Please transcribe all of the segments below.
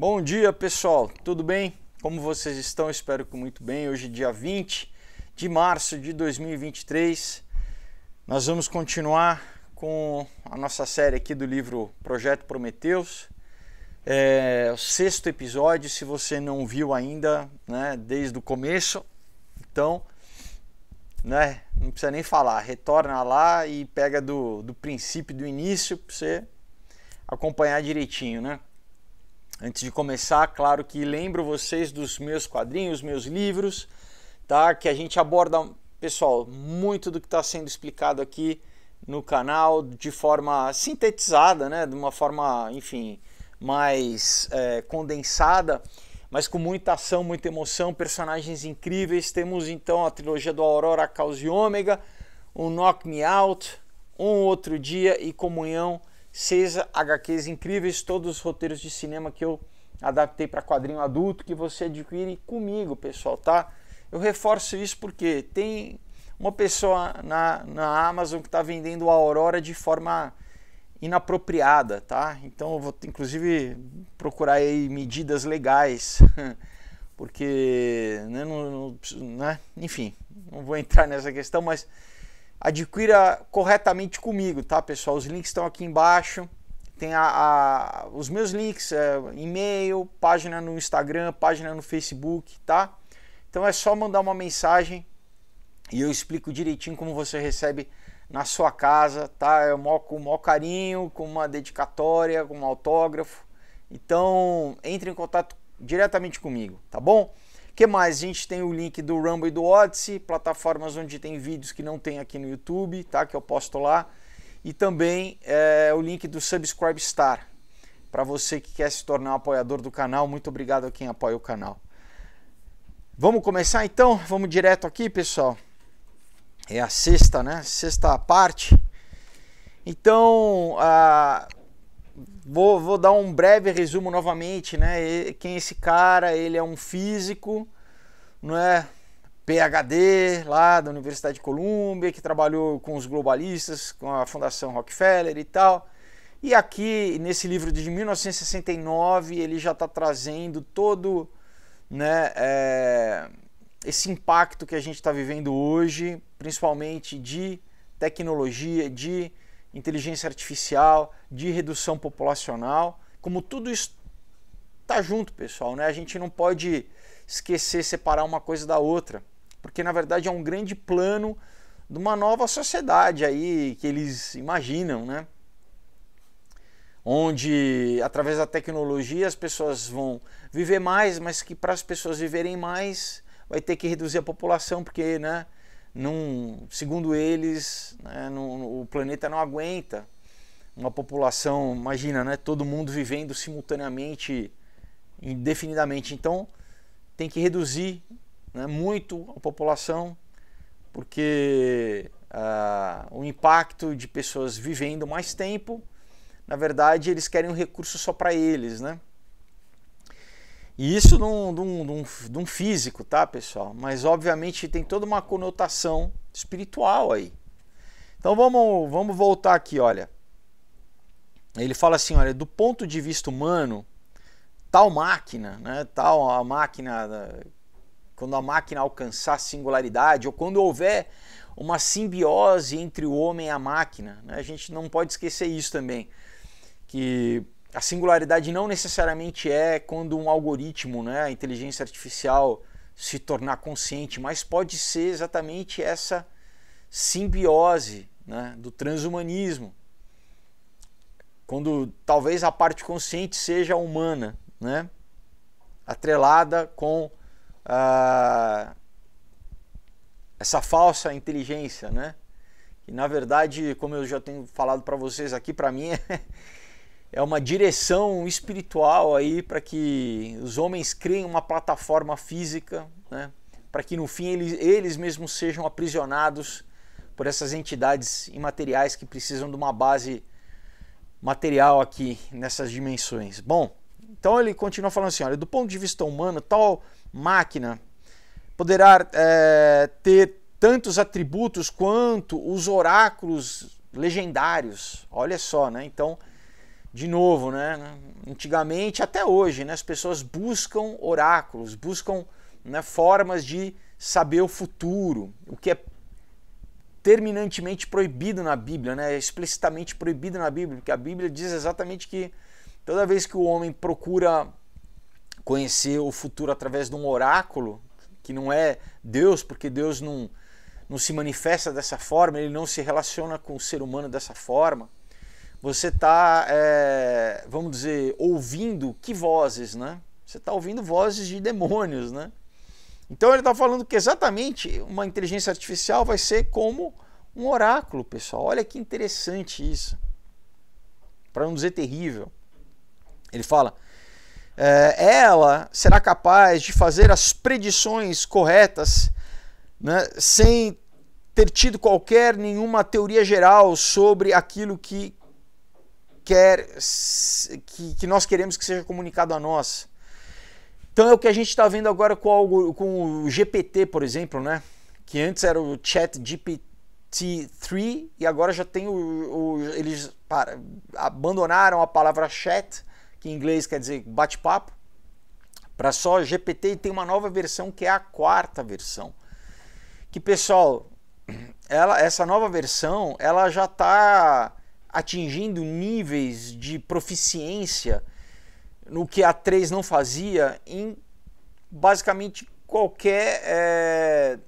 Bom dia pessoal, tudo bem? Como vocês estão? Espero que muito bem. Hoje, é dia 20 de março de 2023, nós vamos continuar com a nossa série aqui do livro Projeto Prometeus. É o sexto episódio, se você não viu ainda, né, desde o começo, então, né, não precisa nem falar, retorna lá e pega do, do princípio, do início, para você acompanhar direitinho, né? Antes de começar, claro que lembro vocês dos meus quadrinhos, meus livros, tá? Que a gente aborda, pessoal, muito do que está sendo explicado aqui no canal de forma sintetizada, né? De uma forma, enfim, mais é, condensada, mas com muita ação, muita emoção, personagens incríveis. Temos então a trilogia do Aurora, Caos e Ômega, o um Knock Me Out, Um Outro Dia e Comunhão seis HQs incríveis, todos os roteiros de cinema que eu adaptei para quadrinho adulto que você adquire comigo, pessoal, tá? Eu reforço isso porque tem uma pessoa na, na Amazon que está vendendo a Aurora de forma inapropriada, tá? Então eu vou inclusive procurar aí medidas legais, porque né, não, não, né? enfim, não vou entrar nessa questão, mas adquira corretamente comigo, tá, pessoal? Os links estão aqui embaixo. Tem a, a os meus links, é, e-mail, página no Instagram, página no Facebook, tá? Então é só mandar uma mensagem e eu explico direitinho como você recebe na sua casa, tá? É com o maior carinho, com uma dedicatória, com um autógrafo. Então, entre em contato diretamente comigo, tá bom? que mais? A gente tem o link do Rumble e do Odyssey, plataformas onde tem vídeos que não tem aqui no YouTube, tá? Que eu posto lá. E também é, o link do Subscribe Star, para você que quer se tornar um apoiador do canal. Muito obrigado a quem apoia o canal. Vamos começar então? Vamos direto aqui, pessoal. É a sexta, né? Sexta parte. Então, a, Vou, vou dar um breve resumo novamente, né? Quem é esse cara? Ele é um físico, não é? PhD lá da Universidade de Colômbia, que trabalhou com os globalistas, com a Fundação Rockefeller e tal. E aqui, nesse livro de 1969, ele já está trazendo todo né, é, esse impacto que a gente está vivendo hoje, principalmente de tecnologia, de inteligência artificial, de redução populacional, como tudo isso tá junto, pessoal, né? A gente não pode esquecer separar uma coisa da outra, porque na verdade é um grande plano de uma nova sociedade aí que eles imaginam, né? Onde através da tecnologia as pessoas vão viver mais, mas que para as pessoas viverem mais vai ter que reduzir a população, porque, né, segundo eles, né, o planeta não aguenta uma população, imagina, né, todo mundo vivendo simultaneamente, indefinidamente. Então, tem que reduzir né, muito a população, porque ah, o impacto de pessoas vivendo mais tempo, na verdade, eles querem um recurso só para eles, né? E isso de num físico, tá, pessoal? Mas obviamente tem toda uma conotação espiritual aí. Então vamos, vamos voltar aqui, olha. Ele fala assim, olha, do ponto de vista humano, tal máquina, né, tal a máquina, eh, quando a máquina alcançar singularidade ou quando houver uma simbiose entre o homem e a máquina, né, a gente não pode esquecer isso também, que a singularidade não necessariamente é quando um algoritmo, né, a inteligência artificial, se tornar consciente, mas pode ser exatamente essa simbiose né, do transhumanismo. Quando talvez a parte consciente seja humana, né, atrelada com ah, essa falsa inteligência, né? Que na verdade, como eu já tenho falado para vocês aqui, para mim é é uma direção espiritual aí para que os homens criem uma plataforma física, né? para que no fim eles, eles mesmos sejam aprisionados por essas entidades imateriais que precisam de uma base material aqui nessas dimensões. Bom, então ele continua falando assim: olha, do ponto de vista humano, tal máquina poderá é, ter tantos atributos quanto os oráculos legendários. Olha só, né? Então de novo, né? Antigamente, até hoje, né? as pessoas buscam oráculos, buscam né, formas de saber o futuro, o que é terminantemente proibido na Bíblia, né? É explicitamente proibido na Bíblia, porque a Bíblia diz exatamente que toda vez que o homem procura conhecer o futuro através de um oráculo, que não é Deus, porque Deus não, não se manifesta dessa forma, ele não se relaciona com o ser humano dessa forma você está, é, vamos dizer, ouvindo que vozes, né? Você está ouvindo vozes de demônios, né? Então ele está falando que exatamente uma inteligência artificial vai ser como um oráculo, pessoal. Olha que interessante isso. Para não dizer terrível. Ele fala: é, ela será capaz de fazer as predições corretas né, sem ter tido qualquer nenhuma teoria geral sobre aquilo que quer que, que nós queremos que seja comunicado a nós. Então é o que a gente está vendo agora com, algo, com o GPT, por exemplo, né? Que antes era o Chat GPT-3 e agora já tem o, o eles para, abandonaram a palavra chat, que em inglês quer dizer bate-papo, para só GPT e tem uma nova versão que é a quarta versão. Que pessoal, ela, essa nova versão, ela já está atingindo níveis de proficiência no que a 3 não fazia em basicamente qualquer é,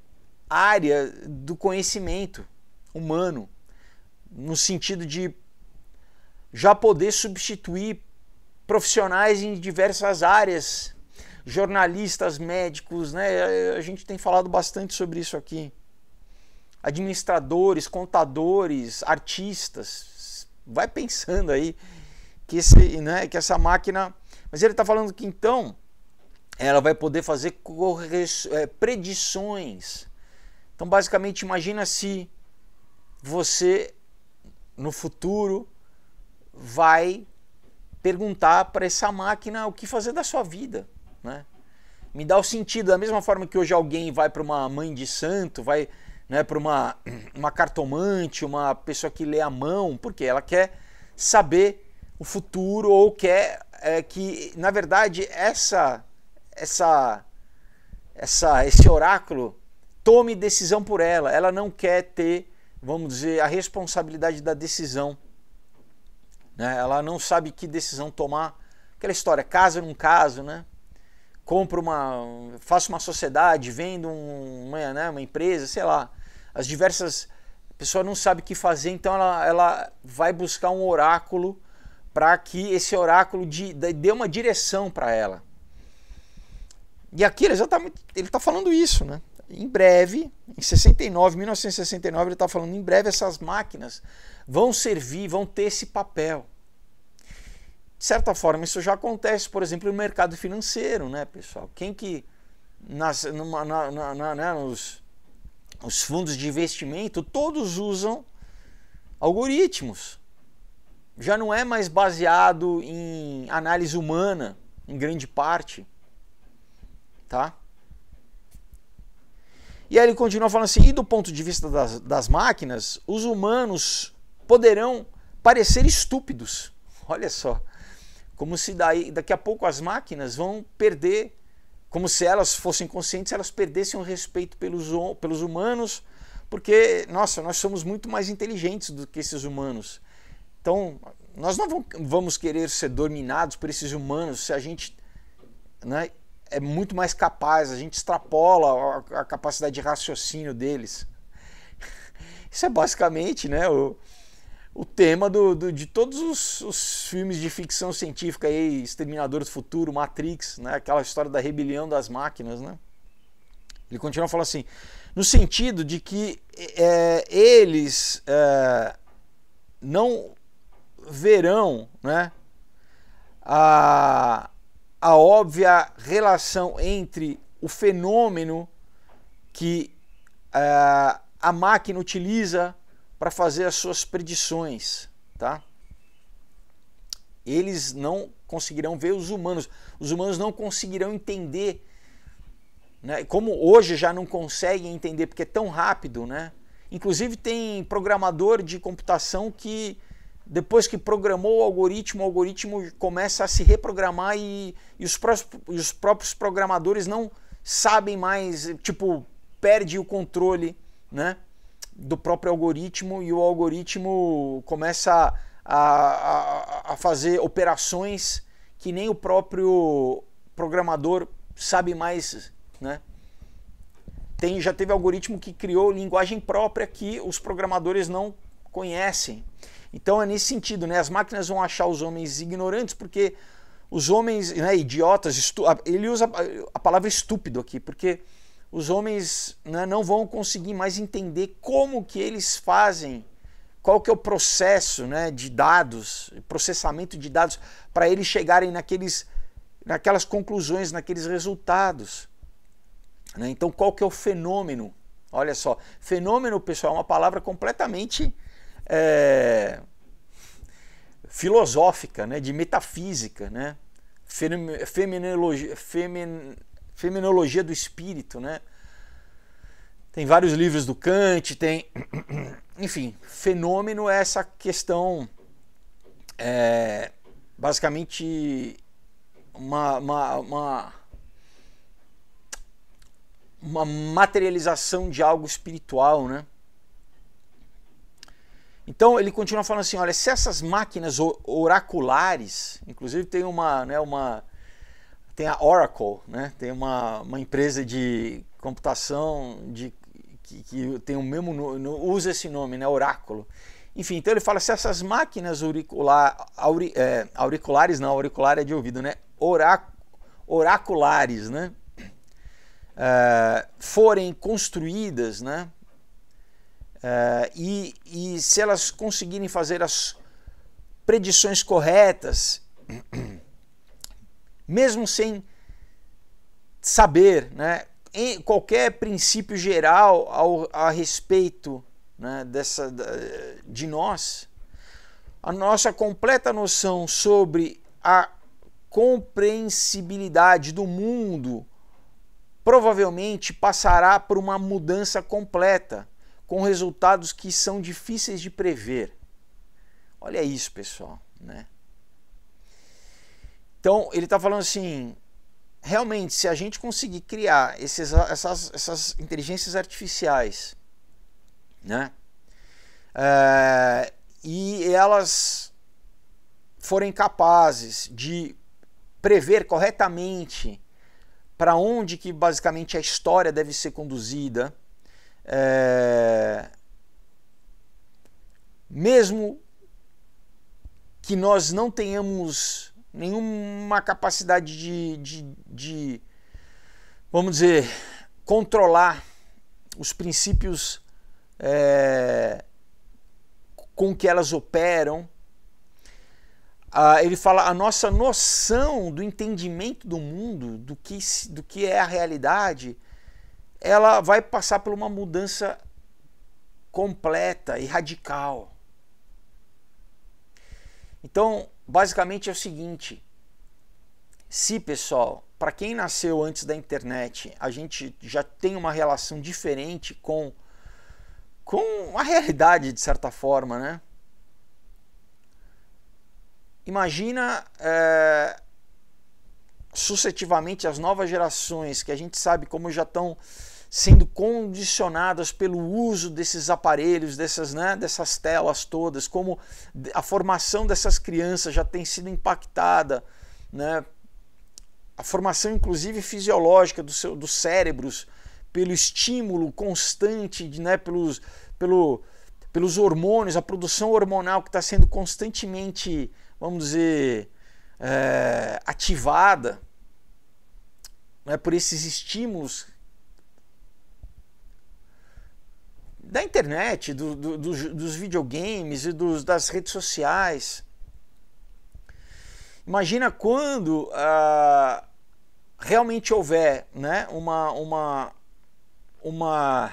área do conhecimento humano, no sentido de já poder substituir profissionais em diversas áreas, jornalistas, médicos, né? A gente tem falado bastante sobre isso aqui. Administradores, contadores, artistas, vai pensando aí que, esse, né, que essa máquina. Mas ele está falando que então ela vai poder fazer corre... é, predições. Então, basicamente, imagina se você no futuro vai perguntar para essa máquina o que fazer da sua vida, né? Me dá o sentido da mesma forma que hoje alguém vai para uma mãe de santo, vai né, para uma, uma cartomante, uma pessoa que lê a mão, porque ela quer saber o futuro ou quer é, que, na verdade, essa, essa, essa, esse oráculo tome decisão por ela. Ela não quer ter, vamos dizer, a responsabilidade da decisão. Né? Ela não sabe que decisão tomar. Aquela história, casa num caso, né? compro uma, faço uma sociedade, vendo um, uma, né, uma empresa, sei lá as diversas. A pessoa não sabe o que fazer, então ela, ela vai buscar um oráculo para que esse oráculo de, de, dê uma direção para ela. E aqui ele já está ele tá falando isso, né? Em breve, em 69, 1969, ele está falando, em breve essas máquinas vão servir, vão ter esse papel. De certa forma, isso já acontece, por exemplo, no mercado financeiro, né, pessoal? Quem que nas, numa, na, na, na, né, nos, os fundos de investimento, todos usam algoritmos. Já não é mais baseado em análise humana, em grande parte. Tá? E aí ele continua falando assim: e do ponto de vista das, das máquinas, os humanos poderão parecer estúpidos. Olha só, como se daí, daqui a pouco as máquinas vão perder como se elas fossem conscientes, elas perdessem o respeito pelos, pelos humanos, porque, nossa, nós somos muito mais inteligentes do que esses humanos. Então, nós não vamos querer ser dominados por esses humanos se a gente né, é muito mais capaz, a gente extrapola a, a capacidade de raciocínio deles. Isso é basicamente né, o, o tema do, do de todos os, os, filmes de ficção científica aí, Exterminador do Futuro, Matrix, né? aquela história da rebelião das máquinas, né? Ele continua falando assim, no sentido de que é, eles é, não verão né, a, a óbvia relação entre o fenômeno que é, a máquina utiliza para fazer as suas predições, tá? Eles não conseguirão ver os humanos, os humanos não conseguirão entender, né? Como hoje já não conseguem entender porque é tão rápido, né? Inclusive tem programador de computação que depois que programou o algoritmo, o algoritmo começa a se reprogramar e, e, os, pró e os próprios programadores não sabem mais, tipo, perde o controle, né? do próprio algoritmo e o algoritmo começa a, a, a fazer operações que nem o próprio programador sabe mais, né? Tem, já teve algoritmo que criou linguagem própria que os programadores não conhecem. Então é nesse sentido, né? As máquinas vão achar os homens ignorantes porque os homens, né, idiotas, ele usa a palavra estúpido aqui, porque os homens né, não vão conseguir mais entender como que eles fazem, qual que é o processo né, de dados, processamento de dados, para eles chegarem naqueles, naquelas conclusões, naqueles resultados. Né? Então, qual que é o fenômeno? Olha só, fenômeno, pessoal, é uma palavra completamente é, filosófica, né, de metafísica, né? Fenomenologia, femen, Feminologia do espírito, né? Tem vários livros do Kant, tem. Enfim, fenômeno é essa questão. É, basicamente, uma, uma, uma, uma materialização de algo espiritual, né? Então ele continua falando assim: olha, se essas máquinas oraculares, inclusive tem uma, né, uma tem a Oracle, né? tem uma, uma empresa de computação de, que, que tem o mesmo nome usa esse nome, né? Oráculo. Enfim, então ele fala se essas máquinas auricular, auric, é, auriculares, não, auricular é de ouvido, né? Orac, oraculares, né? É, forem construídas, né? É, e, e se elas conseguirem fazer as predições corretas mesmo sem saber né, em qualquer princípio geral ao, a respeito né, dessa, de nós, a nossa completa noção sobre a compreensibilidade do mundo provavelmente passará por uma mudança completa, com resultados que são difíceis de prever. Olha isso, pessoal, né? Então, ele está falando assim: realmente, se a gente conseguir criar esses, essas, essas inteligências artificiais, né? É, e elas forem capazes de prever corretamente para onde que basicamente a história deve ser conduzida, é, mesmo que nós não tenhamos nenhuma capacidade de, de, de vamos dizer, controlar os princípios é, com que elas operam. Ah, ele fala a nossa noção do entendimento do mundo, do que, do que é a realidade, ela vai passar por uma mudança completa e radical. Então, Basicamente é o seguinte: se pessoal, para quem nasceu antes da internet, a gente já tem uma relação diferente com com a realidade de certa forma, né? Imagina é, sucessivamente as novas gerações que a gente sabe como já estão sendo condicionadas pelo uso desses aparelhos, dessas, né, dessas telas todas, como a formação dessas crianças já tem sido impactada, né? a formação inclusive fisiológica do seu, dos cérebros pelo estímulo constante, né, pelos, pelo, pelos hormônios, a produção hormonal que está sendo constantemente, vamos dizer, é, ativada né, por esses estímulos da internet, do, do, dos, dos videogames e dos, das redes sociais. Imagina quando ah, realmente houver né, uma, uma, uma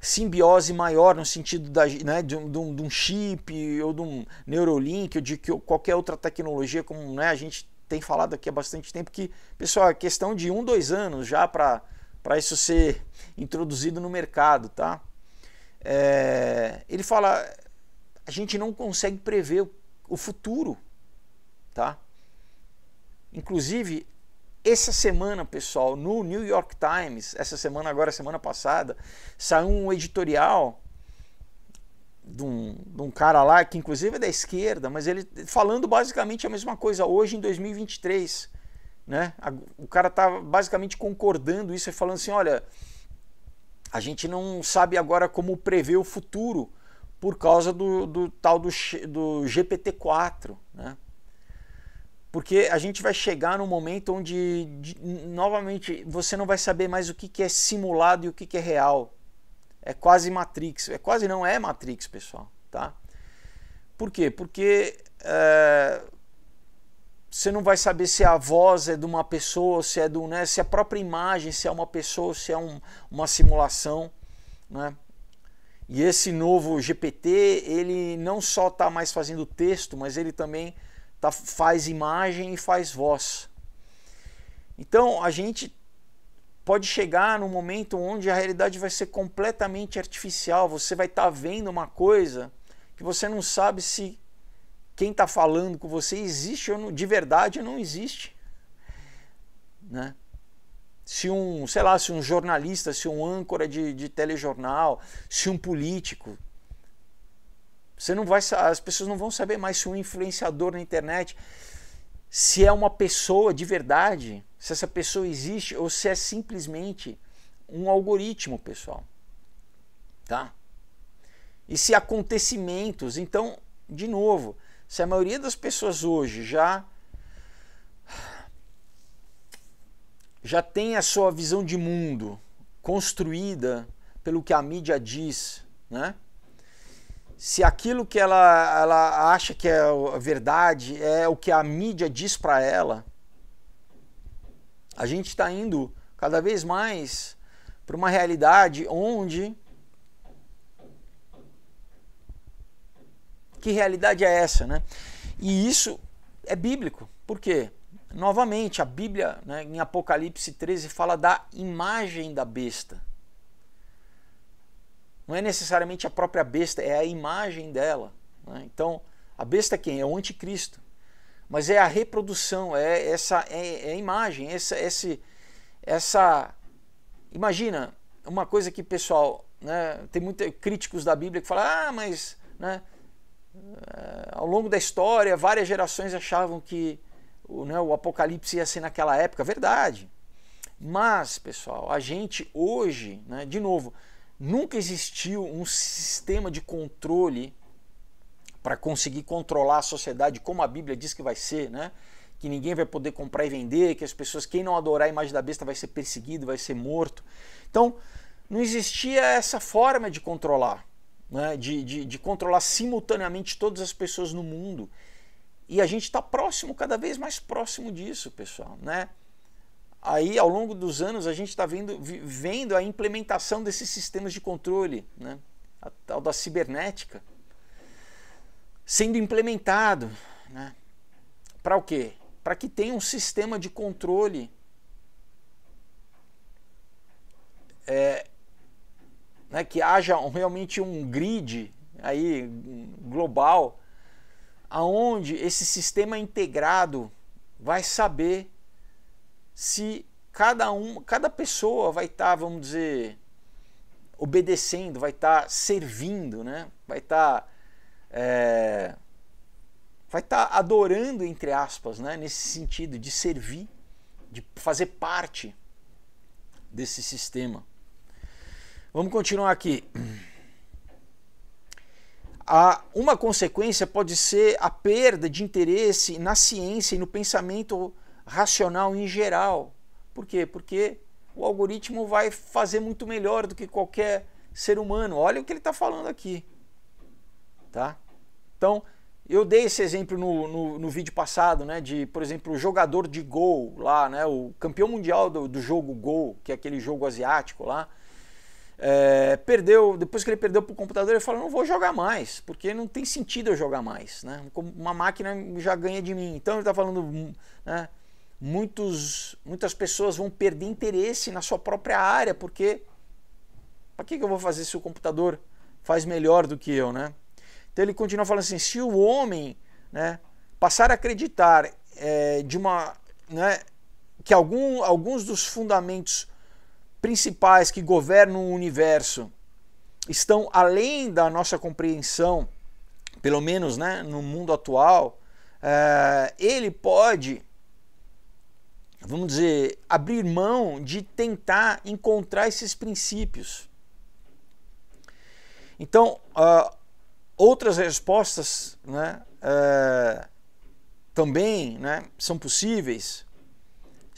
simbiose maior no sentido da, né, de, um, de, um, chip ou de um Neurolink ou de que, qualquer outra tecnologia, como né, a gente tem falado aqui há bastante tempo, que, pessoal, é questão de um, dois anos já para isso ser introduzido no mercado, tá? É, ele fala: a gente não consegue prever o futuro, tá? Inclusive, essa semana, pessoal, no New York Times, essa semana, agora, semana passada, saiu um editorial de um, de um, cara lá, que inclusive é da esquerda, mas ele falando basicamente a mesma coisa hoje em 2023. Né? O cara tá basicamente concordando isso e falando assim: olha, a gente não sabe agora como prever o futuro por causa do, do tal do, do GPT-4, né? Porque a gente vai chegar num momento onde, de, novamente, você não vai saber mais o que, que é simulado e o que, que é real. É quase Matrix. É quase não, é Matrix, pessoal, tá? Por quê? Porque... É você não vai saber se a voz é de uma pessoa, se é do, né, se a própria imagem, se é uma pessoa, se é um, uma simulação, né? E esse novo GPT, ele não só está mais fazendo texto, mas ele também tá, faz imagem e faz voz. Então a gente pode chegar num momento onde a realidade vai ser completamente artificial. Você vai estar tá vendo uma coisa que você não sabe se quem está falando com você existe ou não, de verdade ou não existe. Né? Se um, sei lá, se um jornalista, se um âncora de, de telejornal, se um político, você não vai, as pessoas não vão saber mais se um influenciador na internet, se é uma pessoa de verdade, se essa pessoa existe ou se é simplesmente um algoritmo, pessoal. Tá? E se acontecimentos, então, de novo, se a maioria das pessoas hoje já já tem a sua visão de mundo construída pelo que a mídia diz, né? Se aquilo que ela, ela acha que é a verdade é o que a mídia diz para ela, a gente está indo cada vez mais para uma realidade onde Que realidade é essa, né? E isso é bíblico. Por quê? Novamente, a Bíblia, né, em Apocalipse 13, fala da imagem da besta. Não é necessariamente a própria besta, é a imagem dela. Né? Então, a besta é quem? É o anticristo. Mas é a reprodução, é essa é, é a imagem, essa, esse, essa. Imagina, uma coisa que, pessoal, né, tem muitos críticos da Bíblia que falam, ah, mas né, eh, ao longo da história, várias gerações achavam que o, né, o apocalipse ia ser naquela época, verdade. Mas, pessoal, a gente hoje, né, de novo, nunca existiu um sistema de controle para conseguir controlar a sociedade como a Bíblia diz que vai ser, né? Que ninguém vai poder comprar e vender, que as pessoas, quem não adorar a imagem da besta vai ser perseguido, vai ser morto. Então, não existia essa forma de controlar né, de, de, de controlar simultaneamente todas as pessoas no mundo. E a gente está próximo, cada vez mais próximo disso, pessoal. Né? Aí, ao longo dos anos, a gente está vendo, vendo a implementação desses sistemas de controle, né? a tal da cibernética, sendo implementado. Né? Para o quê? Para que tenha um sistema de controle é, né, que haja realmente um grid aí global aonde esse sistema integrado vai saber se cada um, cada pessoa vai estar, tá, vamos dizer, obedecendo, vai estar tá servindo, né? Vai estar tá, é, vai estar tá adorando entre aspas, né? Nesse sentido de servir, de fazer parte desse sistema. Vamos continuar aqui. uma consequência pode ser a perda de interesse na ciência e no pensamento racional em geral. Por quê? Porque o algoritmo vai fazer muito melhor do que qualquer ser humano. Olha o que ele está falando aqui. Tá? Então, eu dei esse exemplo no, no, no, vídeo passado, né? De, por exemplo, o jogador de gol lá, né? O campeão mundial do, do jogo gol, que é aquele jogo asiático lá. É, perdeu, depois que ele perdeu para o computador, ele falou: não vou jogar mais, porque não tem sentido eu jogar mais. Né? Uma máquina já ganha de mim. Então ele está falando. Hum, né, muitos, muitas pessoas vão perder interesse na sua própria área, porque para que, que eu vou fazer se o computador faz melhor do que eu, né? Então ele continua falando assim: se o homem né, passar a acreditar é, de uma, né, que algum, alguns dos fundamentos principais que governam o universo estão além da nossa compreensão, pelo menos né, no mundo atual, eh, ele pode, vamos dizer, abrir mão de tentar encontrar esses princípios. Então, uh, outras respostas né, uh, também né, são possíveis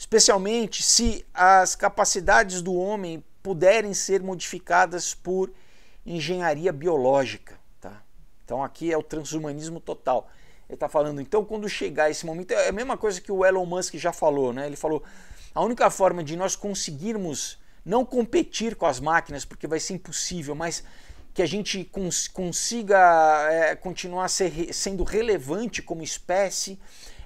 especialmente se as capacidades do homem puderem ser modificadas por engenharia biológica. Tá? Então aqui é o transhumanismo total. Ele está falando, então quando chegar esse momento, é a mesma coisa que o Elon Musk já falou, né? Ele falou, a única forma de nós conseguirmos não competir com as máquinas, porque vai ser impossível, mas que a gente cons consiga é, continuar ser, sendo relevante como espécie,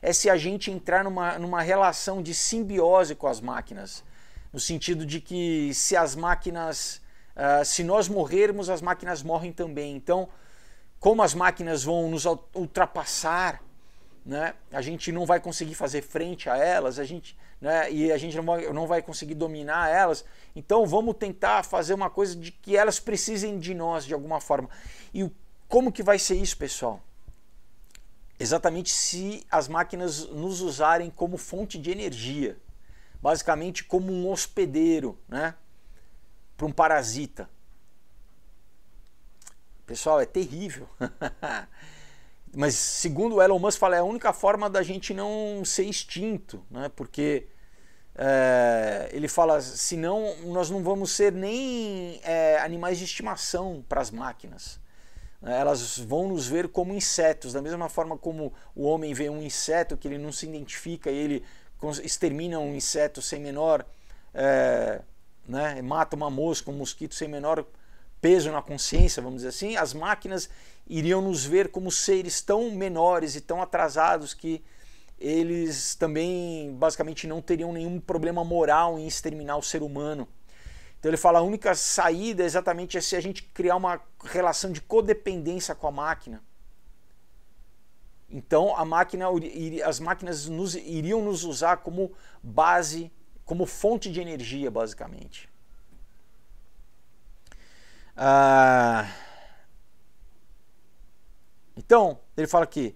é se a gente entrar numa, numa relação de simbiose com as máquinas. No sentido de que se as máquinas. Uh, se nós morrermos, as máquinas morrem também. Então, como as máquinas vão nos ultrapassar, né? a gente não vai conseguir fazer frente a elas, a gente, né? e a gente não vai, não vai conseguir dominar elas. Então, vamos tentar fazer uma coisa de que elas precisem de nós de alguma forma. E como que vai ser isso, pessoal? exatamente se as máquinas nos usarem como fonte de energia, basicamente como um hospedeiro, né? Para um parasita. Pessoal, é terrível. Mas segundo o Elon Musk, fala, é a única forma da gente não ser extinto, né? Porque é, ele fala, senão nós não vamos ser nem é, animais de estimação para as máquinas. Né, elas vão nos ver como insetos, da mesma forma como o homem vê um inseto que ele não se identifica e ele extermina um inseto sem menor, é, né, mata uma mosca, um mosquito sem menor peso na consciência, vamos dizer assim, as máquinas iriam nos ver como seres tão menores e tão atrasados que eles também basicamente não teriam nenhum problema moral em exterminar o ser humano então ele fala a única saída é exatamente é se a gente criar uma relação de codependência com a máquina. Então a máquina, as máquinas nos, iriam nos usar como base, como fonte de energia, basicamente. Ah, então ele fala aqui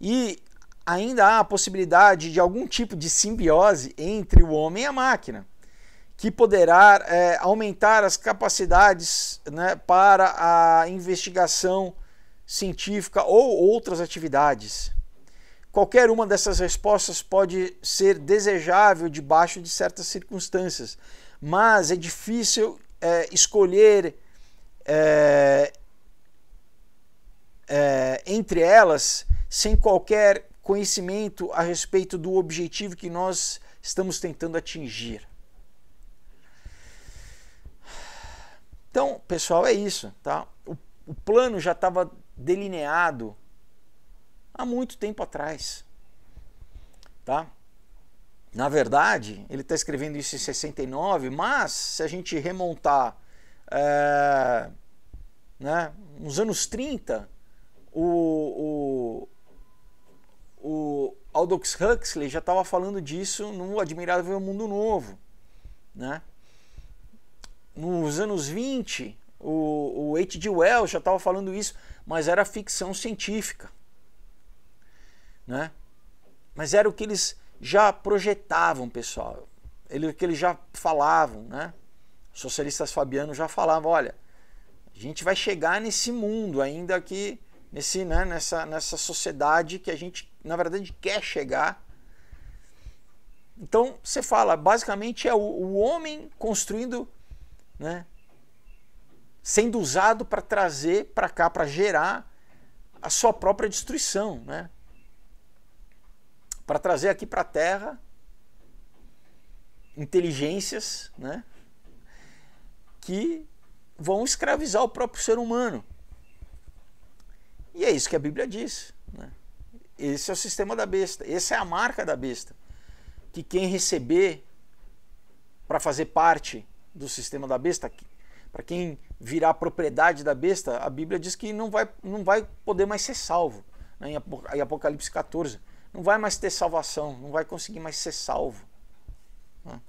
e ainda há a possibilidade de algum tipo de simbiose entre o homem e a máquina que poderá é, aumentar as capacidades né, para a investigação científica ou outras atividades. Qualquer uma dessas respostas pode ser desejável debaixo de certas circunstâncias, mas é difícil é, escolher é, é entre elas sem qualquer conhecimento a respeito do objetivo que nós estamos tentando atingir. Então, pessoal, é isso, tá? O, o plano já estava delineado há muito tempo atrás, tá? Na verdade, ele está escrevendo isso em 69, mas se a gente remontar é, né, nos anos 30, o, o, o Aldous Huxley já estava falando disso no Admirável Mundo Novo, né? nos anos 20, o, o H.G. Wells já estava falando isso, mas era ficção científica. Né? Mas era o que eles já projetavam, pessoal. Ele, o que eles já falavam, né? Os socialistas fabianos já falavam, olha, a gente vai chegar nesse mundo ainda que nesse, né, nessa, nessa sociedade que a gente, na verdade, quer chegar. Então, você fala, basicamente é o, o homem construindo né? sendo usado para trazer para cá, para gerar a sua própria destruição, né? para trazer aqui para a Terra inteligências né? que vão escravizar o próprio ser humano. E é isso que a Bíblia diz. Né? Esse é o sistema da besta, essa é a marca da besta. Que quem receber para fazer parte do sistema da besta, para quem virar propriedade da besta, a Bíblia diz que não vai, não vai poder mais ser salvo. Né? Em Apocalipse 14. Não vai mais ter salvação, não vai conseguir mais ser salvo. Né?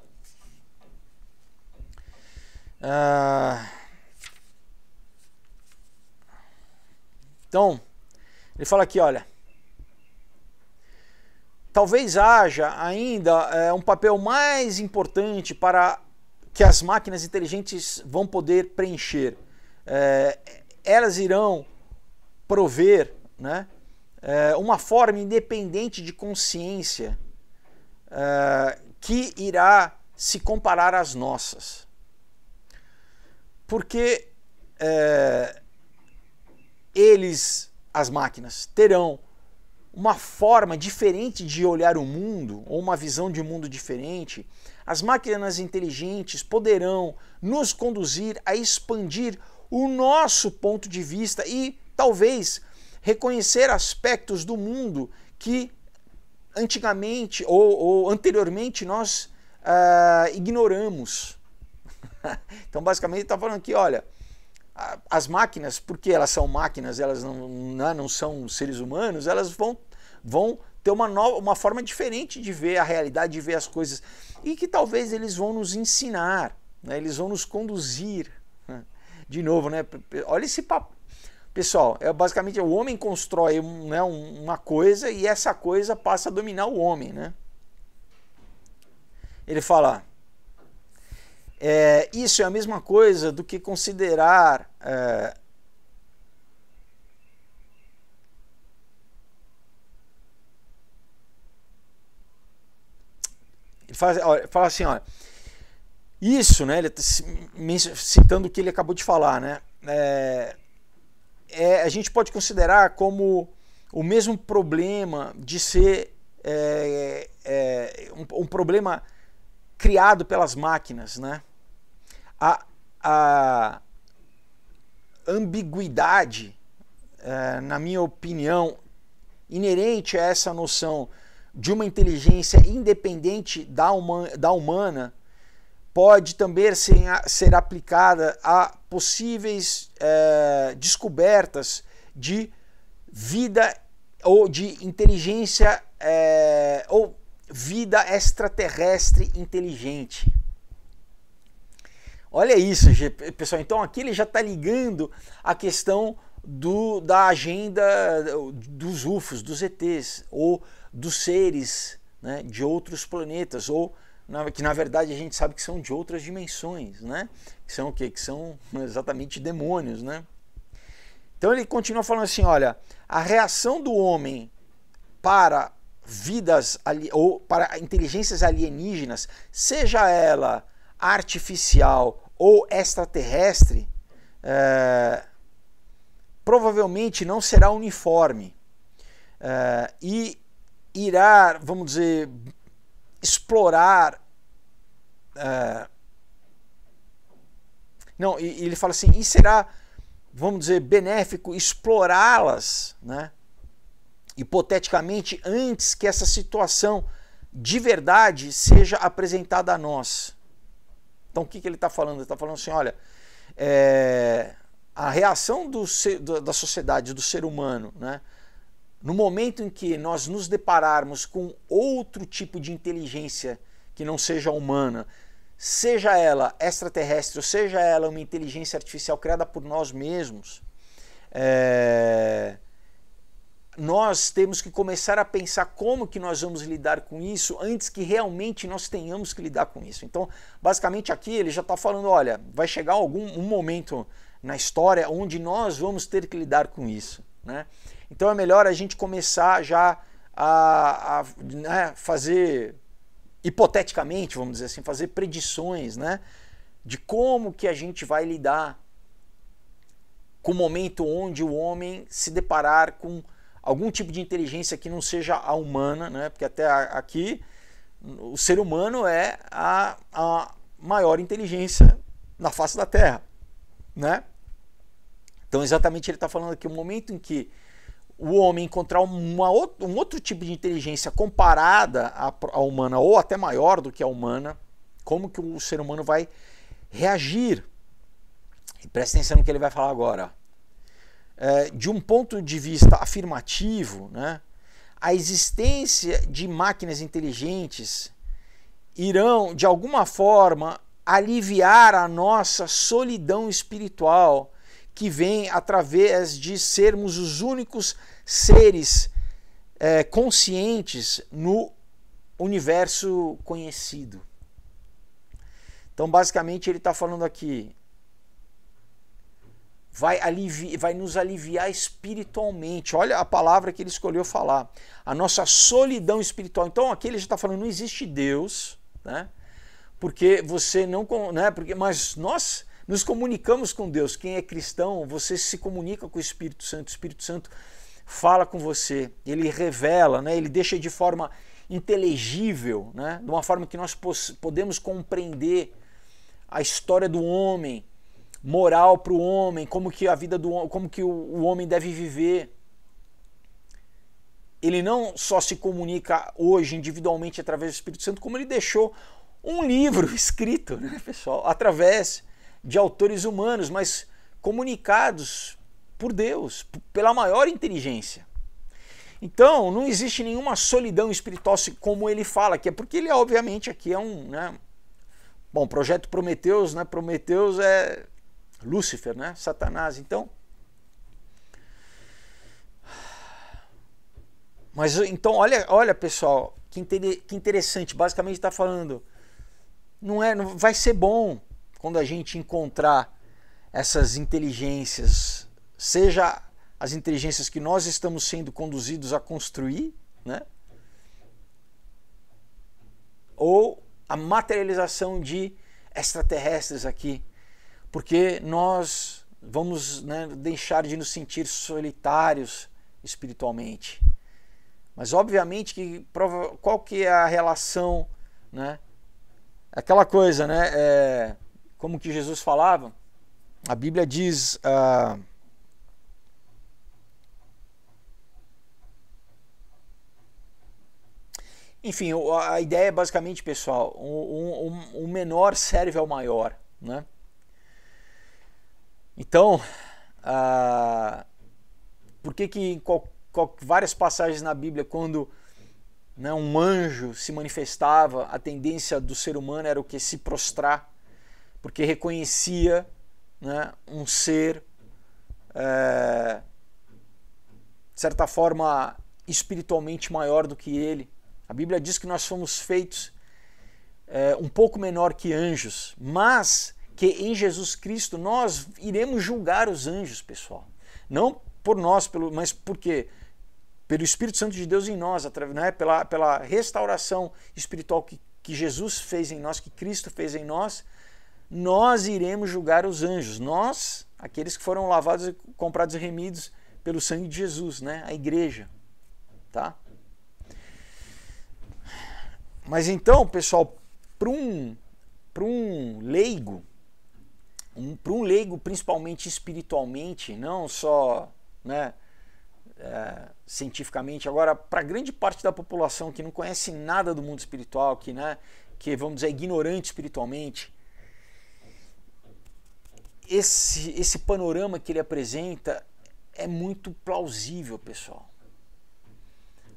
Ah, então, ele fala aqui, olha. Talvez haja ainda é, um papel mais importante para que as máquinas inteligentes vão poder preencher. É, elas irão prover né, é, uma forma independente de consciência é, que irá se comparar às nossas. Porque é, eles, as máquinas, terão uma forma diferente de olhar o mundo, ou uma visão de mundo diferente, as máquinas inteligentes poderão nos conduzir a expandir o nosso ponto de vista e talvez reconhecer aspectos do mundo que antigamente ou, ou anteriormente nós uh, ignoramos. então, basicamente, ele está falando aqui: olha, as máquinas, porque elas são máquinas, elas não, né, não são seres humanos, elas vão, vão ter uma, nova, uma forma diferente de ver a realidade, de ver as coisas e que talvez eles vão nos ensinar, né? eles vão nos conduzir. Né? De novo, né? olha esse papo. Pessoal, é basicamente o homem constrói né, uma coisa e essa coisa passa a dominar o homem. Né? Ele fala: é, Isso é a mesma coisa do que considerar é, Ele fala, olha, fala assim, olha, isso, né, ele tá citando o que ele acabou de falar, né, é, é, a gente pode considerar como o mesmo problema de ser é, é, um, um, problema criado pelas máquinas, né? A, a ambiguidade, é, na minha opinião, inerente a essa noção de uma inteligência independente da, uma, da humana pode também ser, ser aplicada a possíveis é, descobertas de vida ou de inteligência é, ou vida extraterrestre inteligente. Olha isso, pessoal. Então aqui ele já está ligando a questão do, da agenda dos UFOs, dos ETs, ou dos seres né, de outros planetas, ou na, que na verdade a gente sabe que são de outras dimensões, né? que são o quê? Que são exatamente demônios. Né? Então ele continua falando assim: olha, a reação do homem para vidas ou para inteligências alienígenas, seja ela artificial ou extraterrestre, é, provavelmente não será uniforme. É, e irá, vamos dizer, explorar. É, não, e, ele fala assim, e será, vamos dizer, benéfico explorá-las, né? hipoteticamente, antes que essa situação de verdade seja apresentada a nós. Então, o que, que ele está falando? Ele está falando assim: olha, é, a reação do ser, da sociedade, do ser humano, né, no momento em que nós nos depararmos com outro tipo de inteligência que não seja humana, seja ela extraterrestre ou seja ela uma inteligência artificial criada por nós mesmos, é... nós temos que começar a pensar como que nós vamos lidar com isso antes que realmente nós tenhamos que lidar com isso. Então, basicamente aqui ele já está falando, olha, vai chegar algum um momento na história onde nós vamos ter que lidar com isso, né? Então é melhor a gente começar já a, a né, fazer hipoteticamente, vamos dizer assim, fazer predições, né, de como que a gente vai lidar com o momento onde o homem se deparar com algum tipo de inteligência que não seja a humana, né, porque até aqui o ser humano é a, a maior inteligência na face da Terra, né? Então exatamente ele está falando aqui o momento em que o homem encontrar uma, um outro tipo de inteligência comparada à, à humana ou até maior do que a humana, como que o ser humano vai reagir? E presta atenção no que ele vai falar agora. É, de um ponto de vista afirmativo, né, a existência de máquinas inteligentes irão, de alguma forma, aliviar a nossa solidão espiritual que vem através de sermos os únicos seres é, conscientes no universo conhecido. Então, basicamente, ele está falando aqui. Vai, alivi vai nos aliviar espiritualmente. Olha a palavra que ele escolheu falar. A nossa solidão espiritual. Então, aqui ele já está falando: não existe Deus, né? Porque você não. Né? Porque, mas nós nos comunicamos com Deus. Quem é cristão, você se comunica com o Espírito Santo. O Espírito Santo fala com você, ele revela, né? ele deixa de forma inteligível, né? de uma forma que nós podemos compreender a história do homem, moral para o homem, como que a vida do como que o, o homem deve viver. Ele não só se comunica hoje individualmente através do Espírito Santo, como ele deixou um livro escrito, né, pessoal, através de autores humanos, mas comunicados por Deus, pela maior inteligência. Então, não existe nenhuma solidão espiritual como ele fala, que é porque ele obviamente aqui é um, né? Bom, projeto Prometeus, né? Prometeus é Lúcifer, né? Satanás. Então, mas então olha, olha pessoal, que, inter... que interessante. Basicamente está falando, não é, não vai ser bom quando a gente encontrar essas inteligências seja as inteligências que nós estamos sendo conduzidos a construir, né? ou a materialização de extraterrestres aqui, porque nós vamos né, deixar de nos sentir solitários espiritualmente. Mas obviamente que qual que é a relação, né? Aquela coisa, né? É, como que Jesus falava, a Bíblia diz, uh, Enfim, a ideia é basicamente, pessoal, o um, um, um menor serve ao maior, né? Então, por que que em qual, qual, várias passagens na Bíblia, quando né, um anjo se manifestava, a tendência do ser humano era o que? Se prostrar, porque reconhecia né, um ser, é, de certa forma, espiritualmente maior do que ele. A Bíblia diz que nós fomos feitos é, um pouco menor que anjos, mas que em Jesus Cristo nós iremos julgar os anjos, pessoal. Não por nós, pelo, mas porque pelo Espírito Santo de Deus em nós, né? pela, pela restauração espiritual que, que Jesus fez em nós, que Cristo fez em nós, nós iremos julgar os anjos. Nós, aqueles que foram lavados, comprados e remidos pelo sangue de Jesus, né? a igreja. Tá? Mas então, pessoal, para um, para um leigo, um, para um leigo principalmente espiritualmente, não só né, é, cientificamente, agora para grande parte da população que não conhece nada do mundo espiritual, que, né, que vamos dizer, é ignorante espiritualmente, esse, esse panorama que ele apresenta é muito plausível, pessoal.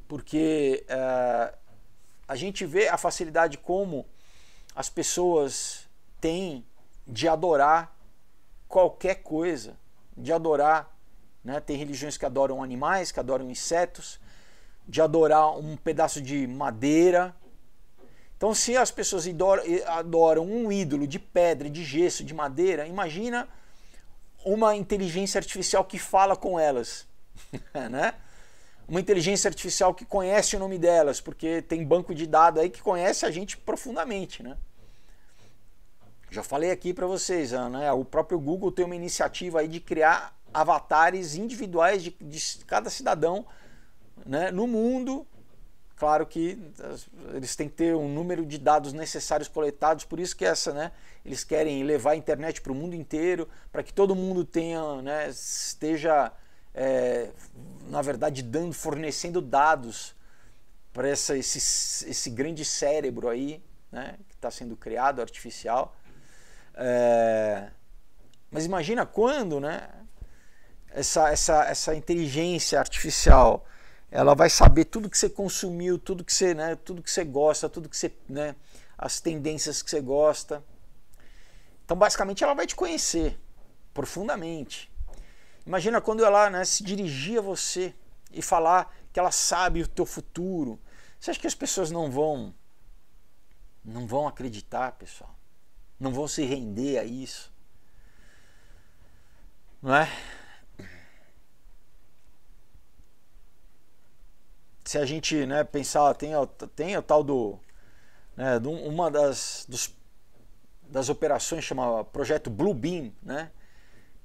Porque. É, a gente vê a facilidade como as pessoas têm de adorar qualquer coisa, de adorar. Né? Tem religiões que adoram animais, que adoram insetos, de adorar um pedaço de madeira. Então, se as pessoas adoram um ídolo de pedra, de gesso, de madeira, imagina uma inteligência artificial que fala com elas, né? uma inteligência artificial que conhece o nome delas, porque tem banco de dados aí que conhece a gente profundamente, né? Já falei aqui para vocês, ah, né? O próprio Google tem uma iniciativa aí de criar avatares individuais de, de cada cidadão, né? No mundo, claro que eles têm que ter um número de dados necessários coletados, por isso que essa, né? Eles querem levar a internet para o mundo inteiro, para que todo mundo tenha, né? Esteja é, na verdade, dando, fornecendo dados para esse, esse grande cérebro aí, né, que está sendo criado, artificial. É, mas imagina quando, né? Essa, essa, essa inteligência artificial, ela vai saber tudo que você consumiu, tudo que você, né, tudo que você gosta, tudo que você, né, as tendências que você gosta. Então, basicamente, ela vai te conhecer profundamente. Imagina quando ela né, se dirigir a você e falar que ela sabe o teu futuro. Você acha que as pessoas não vão não vão acreditar, pessoal? Não vão se render a isso? Não é? Se a gente né, pensar, tem, tem o tal do. Né, uma das, dos, das operações chama Projeto Blue Beam, né?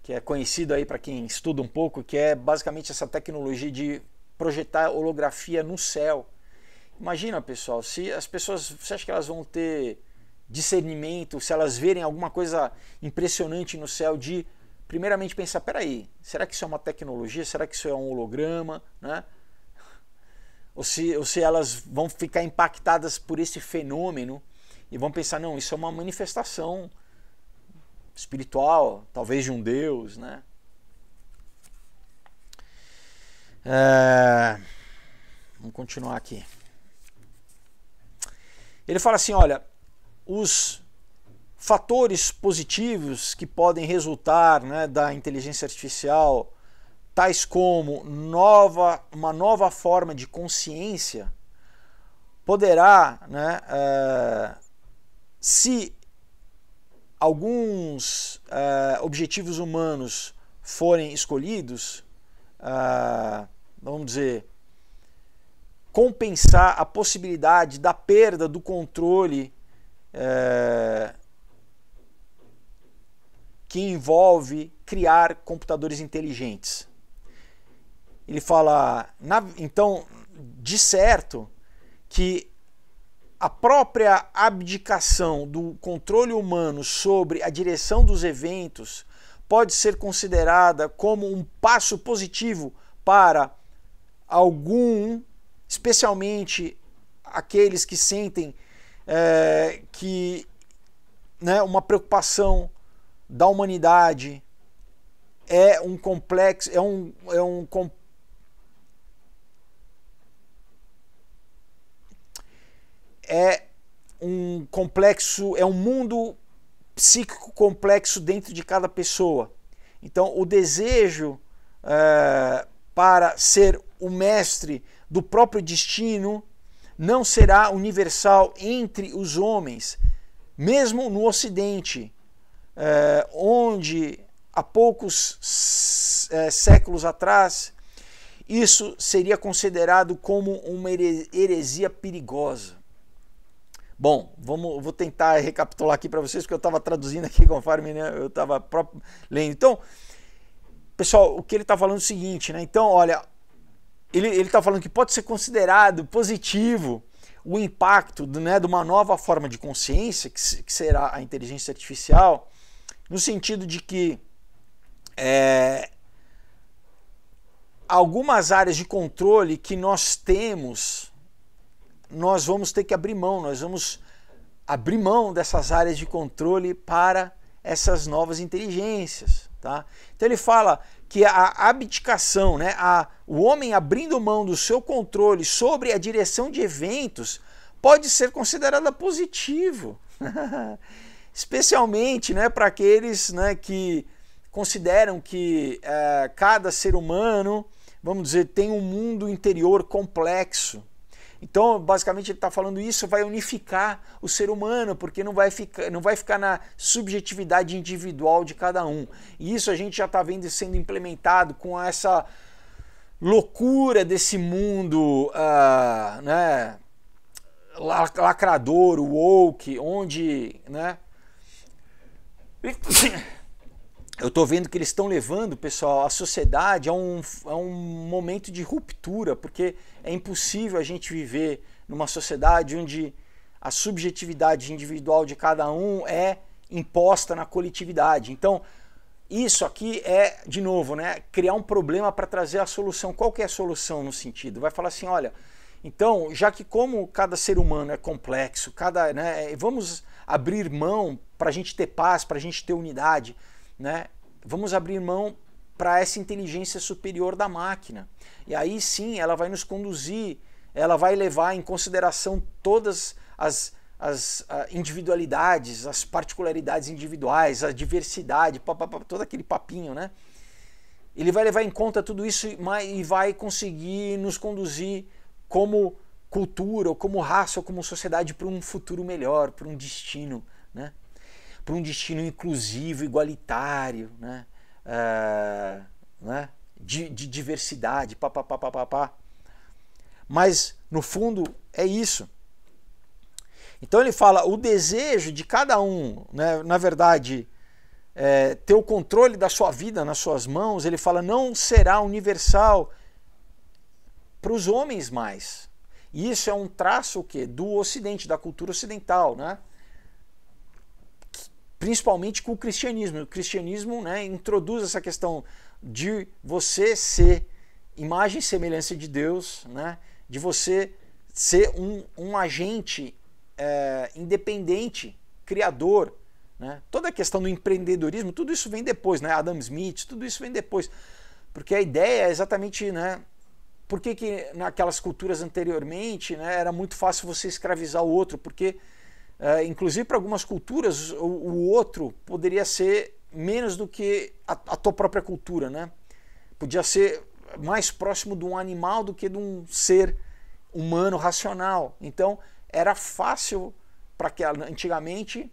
que é conhecido aí para quem estuda um pouco, que é basicamente essa tecnologia de projetar holografia no céu. Imagina, pessoal, se as pessoas, você acha que elas vão ter discernimento, se elas verem alguma coisa impressionante no céu de primeiramente pensar, peraí, será que isso é uma tecnologia? Será que isso é um holograma, né? Ou se, ou se elas vão ficar impactadas por esse fenômeno e vão pensar, não, isso é uma manifestação espiritual, talvez de um Deus, né? É... Vamos continuar aqui. Ele fala assim: olha, os fatores positivos que podem resultar né, da inteligência artificial, tais como nova, uma nova forma de consciência, poderá, né, é, se alguns uh, objetivos humanos forem escolhidos, uh, vamos dizer, compensar a possibilidade da perda do controle uh, que envolve criar computadores inteligentes. Ele fala, na, então, de certo, que a própria abdicação do controle humano sobre a direção dos eventos pode ser considerada como um passo positivo para algum, especialmente aqueles que sentem é, que né, uma preocupação da humanidade é um complexo, é um, é um complexo é um complexo, é um mundo psíquico complexo dentro de cada pessoa. Então, o desejo é, para ser o mestre do próprio destino não será universal entre os homens, mesmo no Ocidente, é, onde há poucos é, séculos atrás isso seria considerado como uma heresia perigosa. Bom, vamos, vou tentar recapitular aqui para vocês, porque eu estava traduzindo aqui conforme né, eu estava lendo. Então, pessoal, o que ele está falando é o seguinte, né? Então, olha, ele está falando que pode ser considerado positivo o impacto né, de uma nova forma de consciência, que, que será a inteligência artificial, no sentido de que é, algumas áreas de controle que nós temos nós vamos ter que abrir mão, nós vamos abrir mão dessas áreas de controle para essas novas inteligências. Tá? Então ele fala que a abdicação, né, a, o homem abrindo mão do seu controle sobre a direção de eventos, pode ser considerada positivo, especialmente né, para aqueles né, que consideram que é, cada ser humano, vamos dizer, tem um mundo interior complexo então, basicamente, ele está falando isso vai unificar o ser humano, porque não vai ficar, não vai ficar na subjetividade individual de cada um. E isso a gente já está vendo sendo implementado com essa loucura desse mundo uh, né, lacrador, woke, onde. Né, eu estou vendo que eles estão levando, pessoal, a sociedade a um, a um momento de ruptura, porque é impossível a gente viver numa sociedade onde a subjetividade individual de cada um é imposta na coletividade. Então, isso aqui é, de novo, né, criar um problema para trazer a solução. Qual que é a solução no sentido? Vai falar assim, olha, então, já que como cada ser humano é complexo, cada, né, vamos abrir mão para a gente ter paz, para a gente ter unidade né? Vamos abrir mão para essa inteligência superior da máquina. E aí sim ela vai nos conduzir, ela vai levar em consideração todas as, as individualidades, as particularidades individuais, a diversidade, todo aquele papinho, né? Ele vai levar em conta tudo isso e vai conseguir nos conduzir como cultura, ou como raça, ou como sociedade para um futuro melhor, para um destino, né? para um destino inclusivo, igualitário, né? Ah, né? De, de diversidade, papapá, papapá. Mas, no fundo, é isso. Então ele fala, o desejo de cada um, né? na verdade, é, ter o controle da sua vida nas suas mãos, ele fala, não será universal para os homens mais. E isso é um traço o quê? do Ocidente, da cultura ocidental, né? principalmente com o cristianismo. O cristianismo né, introduz essa questão de você ser imagem e semelhança de Deus, né, de você ser um, um agente é, independente, criador. Né? Toda a questão do empreendedorismo, tudo isso vem depois, né? Adam Smith, tudo isso vem depois. Porque a ideia é exatamente, né? Por que, que naquelas culturas anteriormente né, era muito fácil você escravizar o outro? Porque Uh, inclusive para algumas culturas, o, o, outro poderia ser menos do que a, a tua própria cultura, né? Podia ser mais próximo de um animal do que de um ser humano racional. Então era fácil para que antigamente,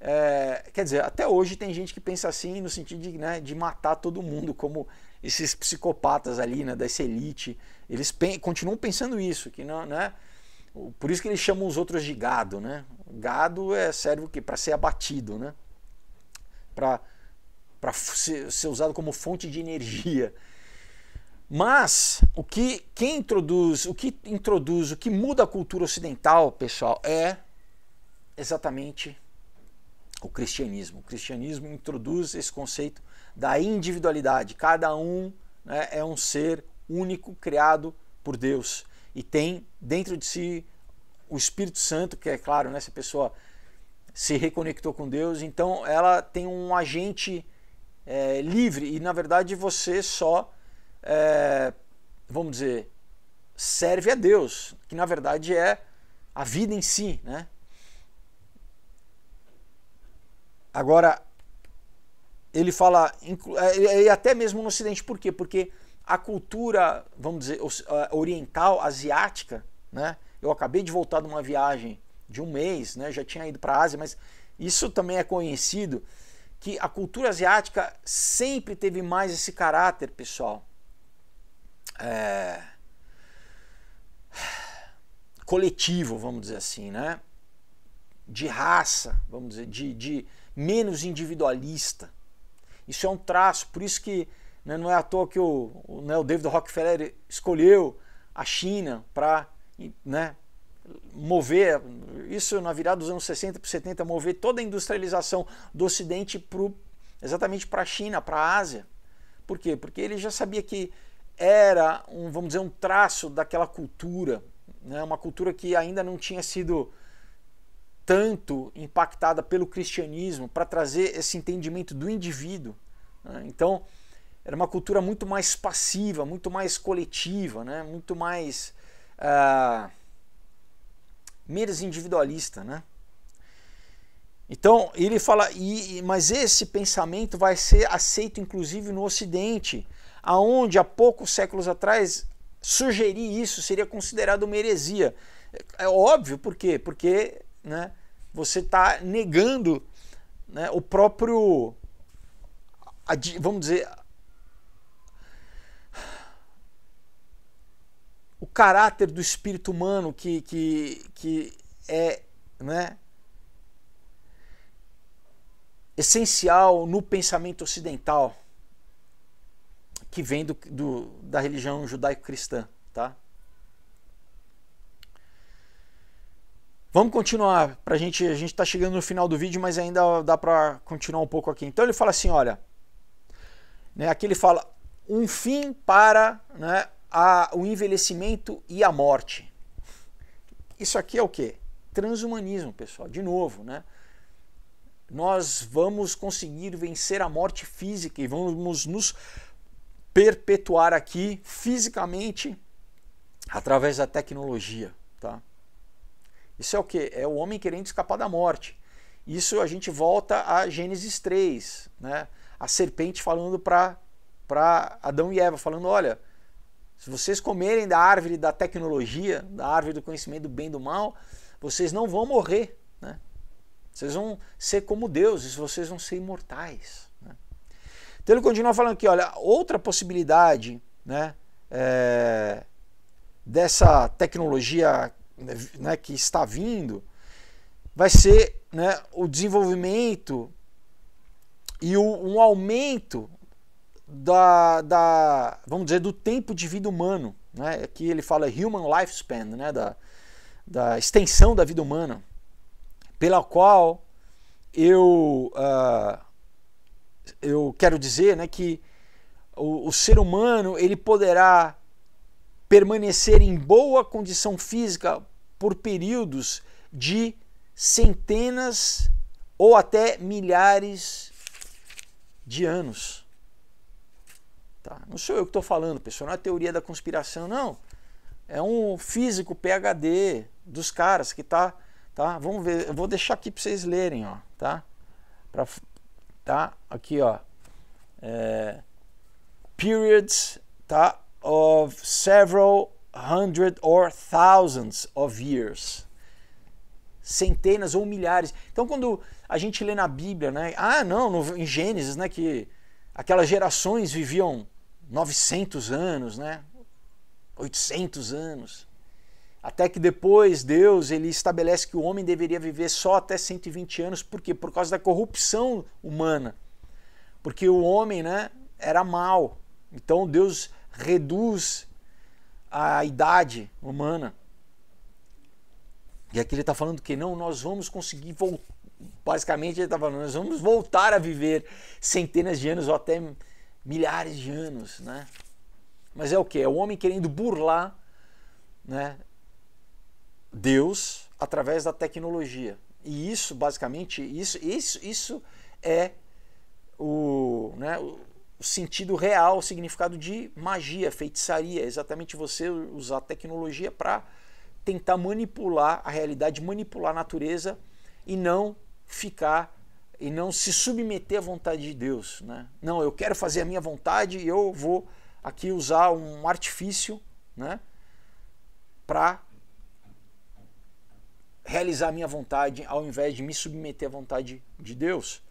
é, quer dizer, até hoje tem gente que pensa assim no sentido de, né, de matar todo mundo, como esses psicopatas ali, né, dessa elite, eles pe continuam pensando isso, que não, né? Por isso que eles chamam os outros de gado, né? Gado é serve o quê? Para ser abatido, né? Para para ser, ser usado como fonte de energia. Mas o que quem introduz, o que introduz, o que muda a cultura ocidental, pessoal, é exatamente o cristianismo. O cristianismo introduz esse conceito da individualidade. Cada um né, é um ser único criado por Deus e tem dentro de si o Espírito Santo, que é claro, né, essa pessoa se reconectou com Deus, então ela tem um agente é, livre e na verdade você só, é, vamos dizer, serve a Deus, que na verdade é a vida em si, né? Agora ele fala, é, é, e até mesmo no Ocidente, por quê? Porque a cultura, vamos dizer, oriental, asiática, né? Eu acabei de voltar de uma viagem de um mês, né? Já tinha ido para a Ásia, mas isso também é conhecido que a cultura asiática sempre teve mais esse caráter, pessoal, é... coletivo, vamos dizer assim, né? De raça, vamos dizer, de, de menos individualista. Isso é um traço, por isso que né? Não é à toa que o, o, né, o David Rockefeller escolheu a China para né, mover, isso na virada dos anos 60 para 70, mover toda a industrialização do Ocidente pro, exatamente para a China, para a Ásia. Por quê? Porque ele já sabia que era, um, vamos dizer, um traço daquela cultura, né, uma cultura que ainda não tinha sido tanto impactada pelo cristianismo para trazer esse entendimento do indivíduo. Né? Então, era uma cultura muito mais passiva, muito mais coletiva, né? muito mais uh, menos individualista. Né? Então ele fala, e, mas esse pensamento vai ser aceito inclusive no Ocidente, aonde há poucos séculos atrás sugerir isso seria considerado uma heresia. É, é óbvio, por quê? Porque né, você está negando né, o próprio, vamos dizer, o caráter do espírito humano que, que, que é né, essencial no pensamento ocidental que vem do, do da religião judaico-cristã. Tá? Vamos continuar, pra gente, a gente está chegando no final do vídeo, mas ainda dá para continuar um pouco aqui. Então ele fala assim, olha, né, aqui ele fala um fim para né, a, o envelhecimento e a morte. Isso aqui é o que? Transhumanismo, pessoal, de novo, né? Nós vamos conseguir vencer a morte física e vamos nos perpetuar aqui fisicamente através da tecnologia, tá? Isso é o que? É o homem querendo escapar da morte. Isso a gente volta a Gênesis 3, né? A serpente falando para Adão e Eva, falando: olha, se vocês comerem da árvore da tecnologia, da árvore do conhecimento do bem e do mal, vocês não vão morrer. Né? Vocês vão ser como deuses, vocês vão ser imortais. Né? Então ele continua falando aqui, olha, outra possibilidade né, é, dessa tecnologia né, que está vindo vai ser né, o desenvolvimento e o, um aumento da, da, vamos dizer, do tempo de vida humano. Né? Aqui ele fala human lifespan, né? da, da extensão da vida humana, pela qual eu, uh, eu quero dizer né, que o, o ser humano ele poderá permanecer em boa condição física por períodos de centenas ou até milhares de anos. Tá? Não sou eu que estou falando, pessoal, não é teoria da conspiração, não. É um físico PhD dos caras que tá, tá? Vamos ver, eu vou deixar aqui para vocês lerem, ó, tá? para tá? Aqui, ó. É, periods, tá? Of several hundred or thousands of years. Centenas ou milhares. Então, quando a gente lê na Bíblia, né? Ah, não, no, em Gênesis, né? Que aquelas gerações viviam 900 anos, né? 800 anos. Até que depois Deus ele estabelece que o homem deveria viver só até 120 anos, por quê? Por causa da corrupção humana. Porque o homem, né, era mal. Então Deus reduz a idade humana. E aqui ele está falando que não, nós vamos conseguir voltar. Basicamente, ele está falando, nós vamos voltar a viver centenas de anos ou até milhares de anos, né? Mas é o que? É o homem querendo burlar, né? Deus através da tecnologia. E isso, basicamente, isso, isso, isso é o, né, o sentido real, o significado de magia, feitiçaria. É exatamente você usar tecnologia para tentar manipular a realidade, manipular a natureza e não ficar e não se submeter à vontade de Deus. Né? Não, eu quero fazer a minha vontade e eu vou aqui usar um artifício né, para realizar a minha vontade ao invés de me submeter à vontade de Deus.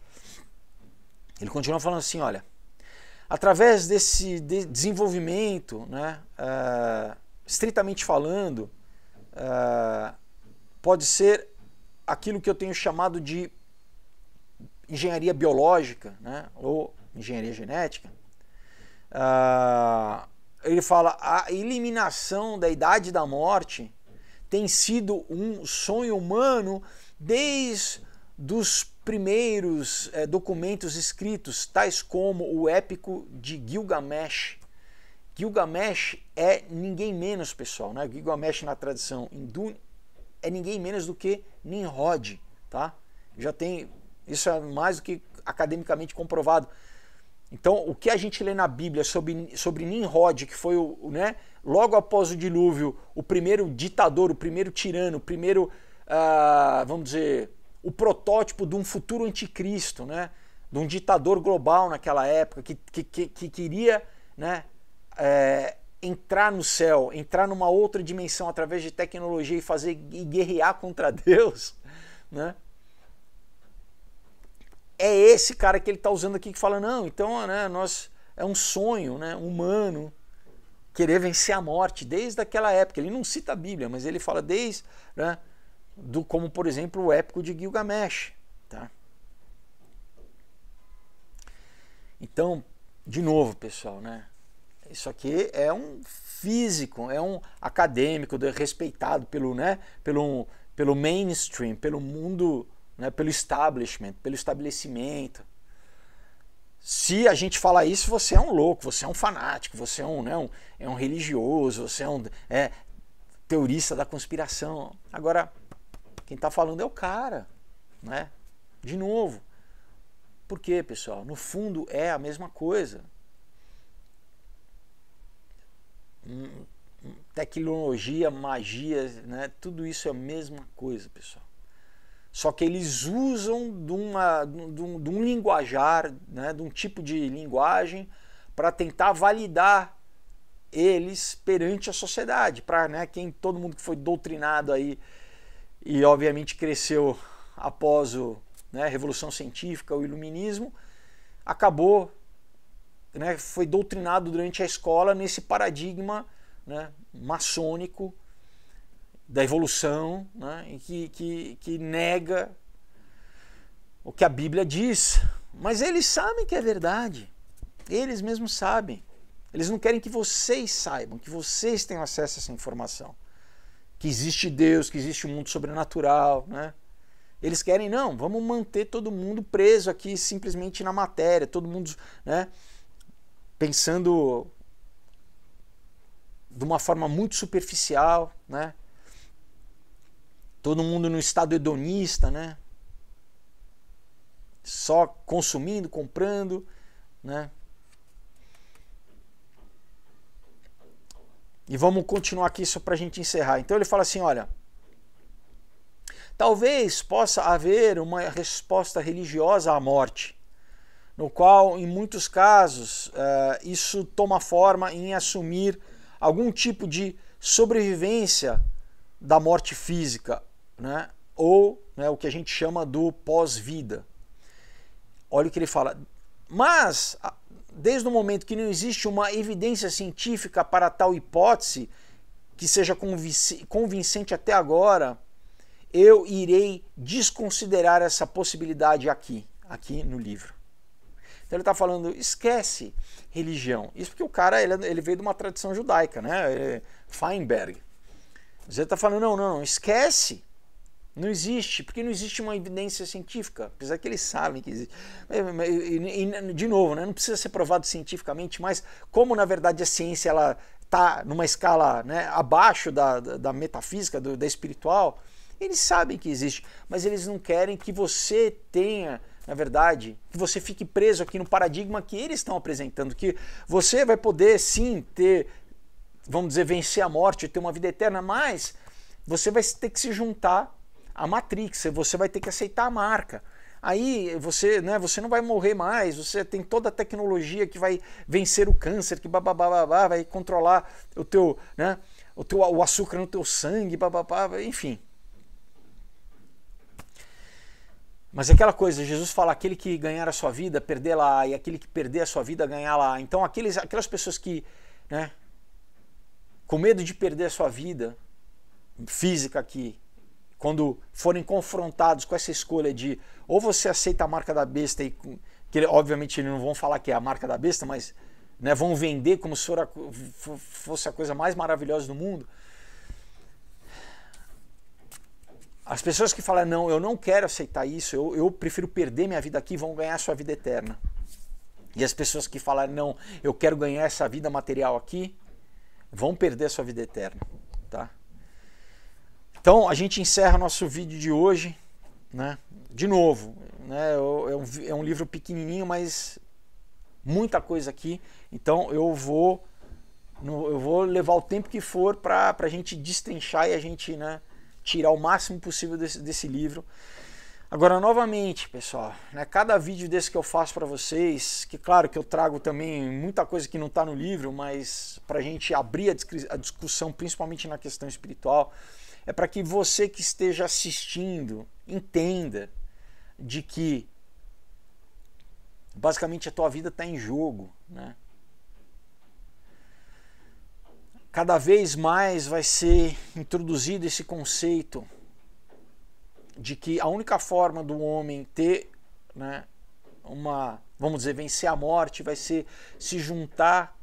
Ele continua falando assim: olha, através desse desenvolvimento, né, uh, estritamente falando, uh, pode ser aquilo que eu tenho chamado de engenharia biológica, né, ou engenharia genética, uh, ele fala a eliminação da idade da morte tem sido um sonho humano desde dos primeiros eh, documentos escritos, tais como o épico de Gilgamesh. Gilgamesh é ninguém menos, pessoal, né? Gilgamesh na tradição hindu é ninguém menos do que Nimrod, tá? Já tem isso é mais do que academicamente comprovado. Então, o que a gente lê na Bíblia sobre, sobre Nimrod, que foi o, né, logo após o dilúvio, o primeiro ditador, o primeiro tirano, o primeiro, ah, vamos dizer, o protótipo de um futuro anticristo, né, de um ditador global naquela época, que, que, que, que queria né, é, entrar no céu, entrar numa outra dimensão através de tecnologia e fazer e guerrear contra Deus, né? é esse cara que ele está usando aqui que fala, não, então né, nós, é um sonho né, humano querer vencer a morte desde aquela época. Ele não cita a Bíblia, mas ele fala desde, né, do, como por exemplo o épico de Gilgamesh. Tá? Então, de novo, pessoal, né, isso aqui é um físico, é um acadêmico respeitado pelo, né, pelo, pelo mainstream, pelo mundo né, pelo establishment, pelo estabelecimento. Se a gente falar isso, você é um louco, você é um fanático, você é um, né, um é um religioso, você é um é, teorista da conspiração. Agora, quem está falando é o cara. Né? De novo. Por quê, pessoal? No fundo é a mesma coisa. Hum, hum, tecnologia, magia, né? tudo isso é a mesma coisa, pessoal. Só que eles usam de, uma, de, um, de um linguajar, né, de um tipo de linguagem, para tentar validar eles perante a sociedade. Para né, quem todo mundo que foi doutrinado aí e obviamente cresceu após o, né, a Revolução Científica, o Iluminismo, acabou, né, foi doutrinado durante a escola nesse paradigma né, maçônico da evolução, né? que, que, que nega o que a Bíblia diz. Mas eles sabem que é verdade. Eles mesmos sabem. Eles não querem que vocês saibam, que vocês tenham acesso a essa informação. Que existe Deus, que existe um mundo sobrenatural, né? Eles querem, não, vamos manter todo mundo preso aqui simplesmente na matéria, todo mundo, né, pensando de uma forma muito superficial, né? todo mundo no estado hedonista, né? Só consumindo, comprando, né? E vamos continuar aqui só para a gente encerrar. Então ele fala assim: olha, talvez possa haver uma resposta religiosa à morte, no qual, em muitos casos, eh, isso toma forma em assumir algum tipo de sobrevivência da morte física né, ou né, o que a gente chama do pós-vida. Olha o que ele fala. Mas, desde o momento que não existe uma evidência científica para tal hipótese, que seja convincente até agora, eu irei desconsiderar essa possibilidade aqui, aqui no livro. Então ele está falando, esquece religião. Isso porque o cara ele, ele veio de uma tradição judaica, né? É, Feinberg. Mas ele está falando, não, não, não, esquece não existe, porque não existe uma evidência científica, apesar que eles sabem que existe. É, é, é, de novo, né, não precisa ser provado cientificamente, mas como na verdade a ciência ela está numa escala né, abaixo da, da metafísica, do, da espiritual, eles sabem que existe, mas eles não querem que você tenha na verdade, que você fique preso aqui no paradigma que eles estão apresentando, que você vai poder sim ter, vamos dizer, vencer a morte, ter uma vida eterna, mas você vai ter que se juntar a Matrix, você vai ter que aceitar a marca. Aí você, né, você não vai morrer mais, você tem toda a tecnologia que vai vencer o câncer, que babá, vai controlar o teu, né, o teu o açúcar no teu sangue, babá, enfim. Mas é aquela coisa, Jesus fala, aquele que ganhar a sua vida, perder lá, e aquele que perder a sua vida, ganhar lá. Então, aqueles, aquelas pessoas que, né, com medo de perder a sua vida física aqui, quando forem confrontados com essa escolha de ou você aceita a marca da besta e que obviamente eles não vão falar que é a marca da besta, mas né, vão vender como se fosse a coisa mais maravilhosa do mundo. As pessoas que falam, não, eu não quero aceitar isso, eu, eu prefiro perder minha vida aqui, vão ganhar sua vida eterna. E as pessoas que falam, não, eu quero ganhar essa vida material aqui, vão perder sua vida eterna. Tá? Então a gente encerra nosso vídeo de hoje, né? De novo, né? É um, é um livro pequenininho, mas muita coisa aqui. Então eu vou eu vou levar o tempo que for para a gente destrinchar e a gente né, tirar o máximo possível desse, desse livro. Agora, novamente, pessoal, né, cada vídeo desse que eu faço para vocês, que claro que eu trago também muita coisa que não está no livro, mas para a gente abrir a, a discussão, principalmente na questão espiritual, é para que você que esteja assistindo entenda de que basicamente a tua vida está em jogo, né? Cada vez mais vai ser introduzido esse conceito de que a única forma do homem ter, né, uma, vamos dizer, vencer a morte vai ser se juntar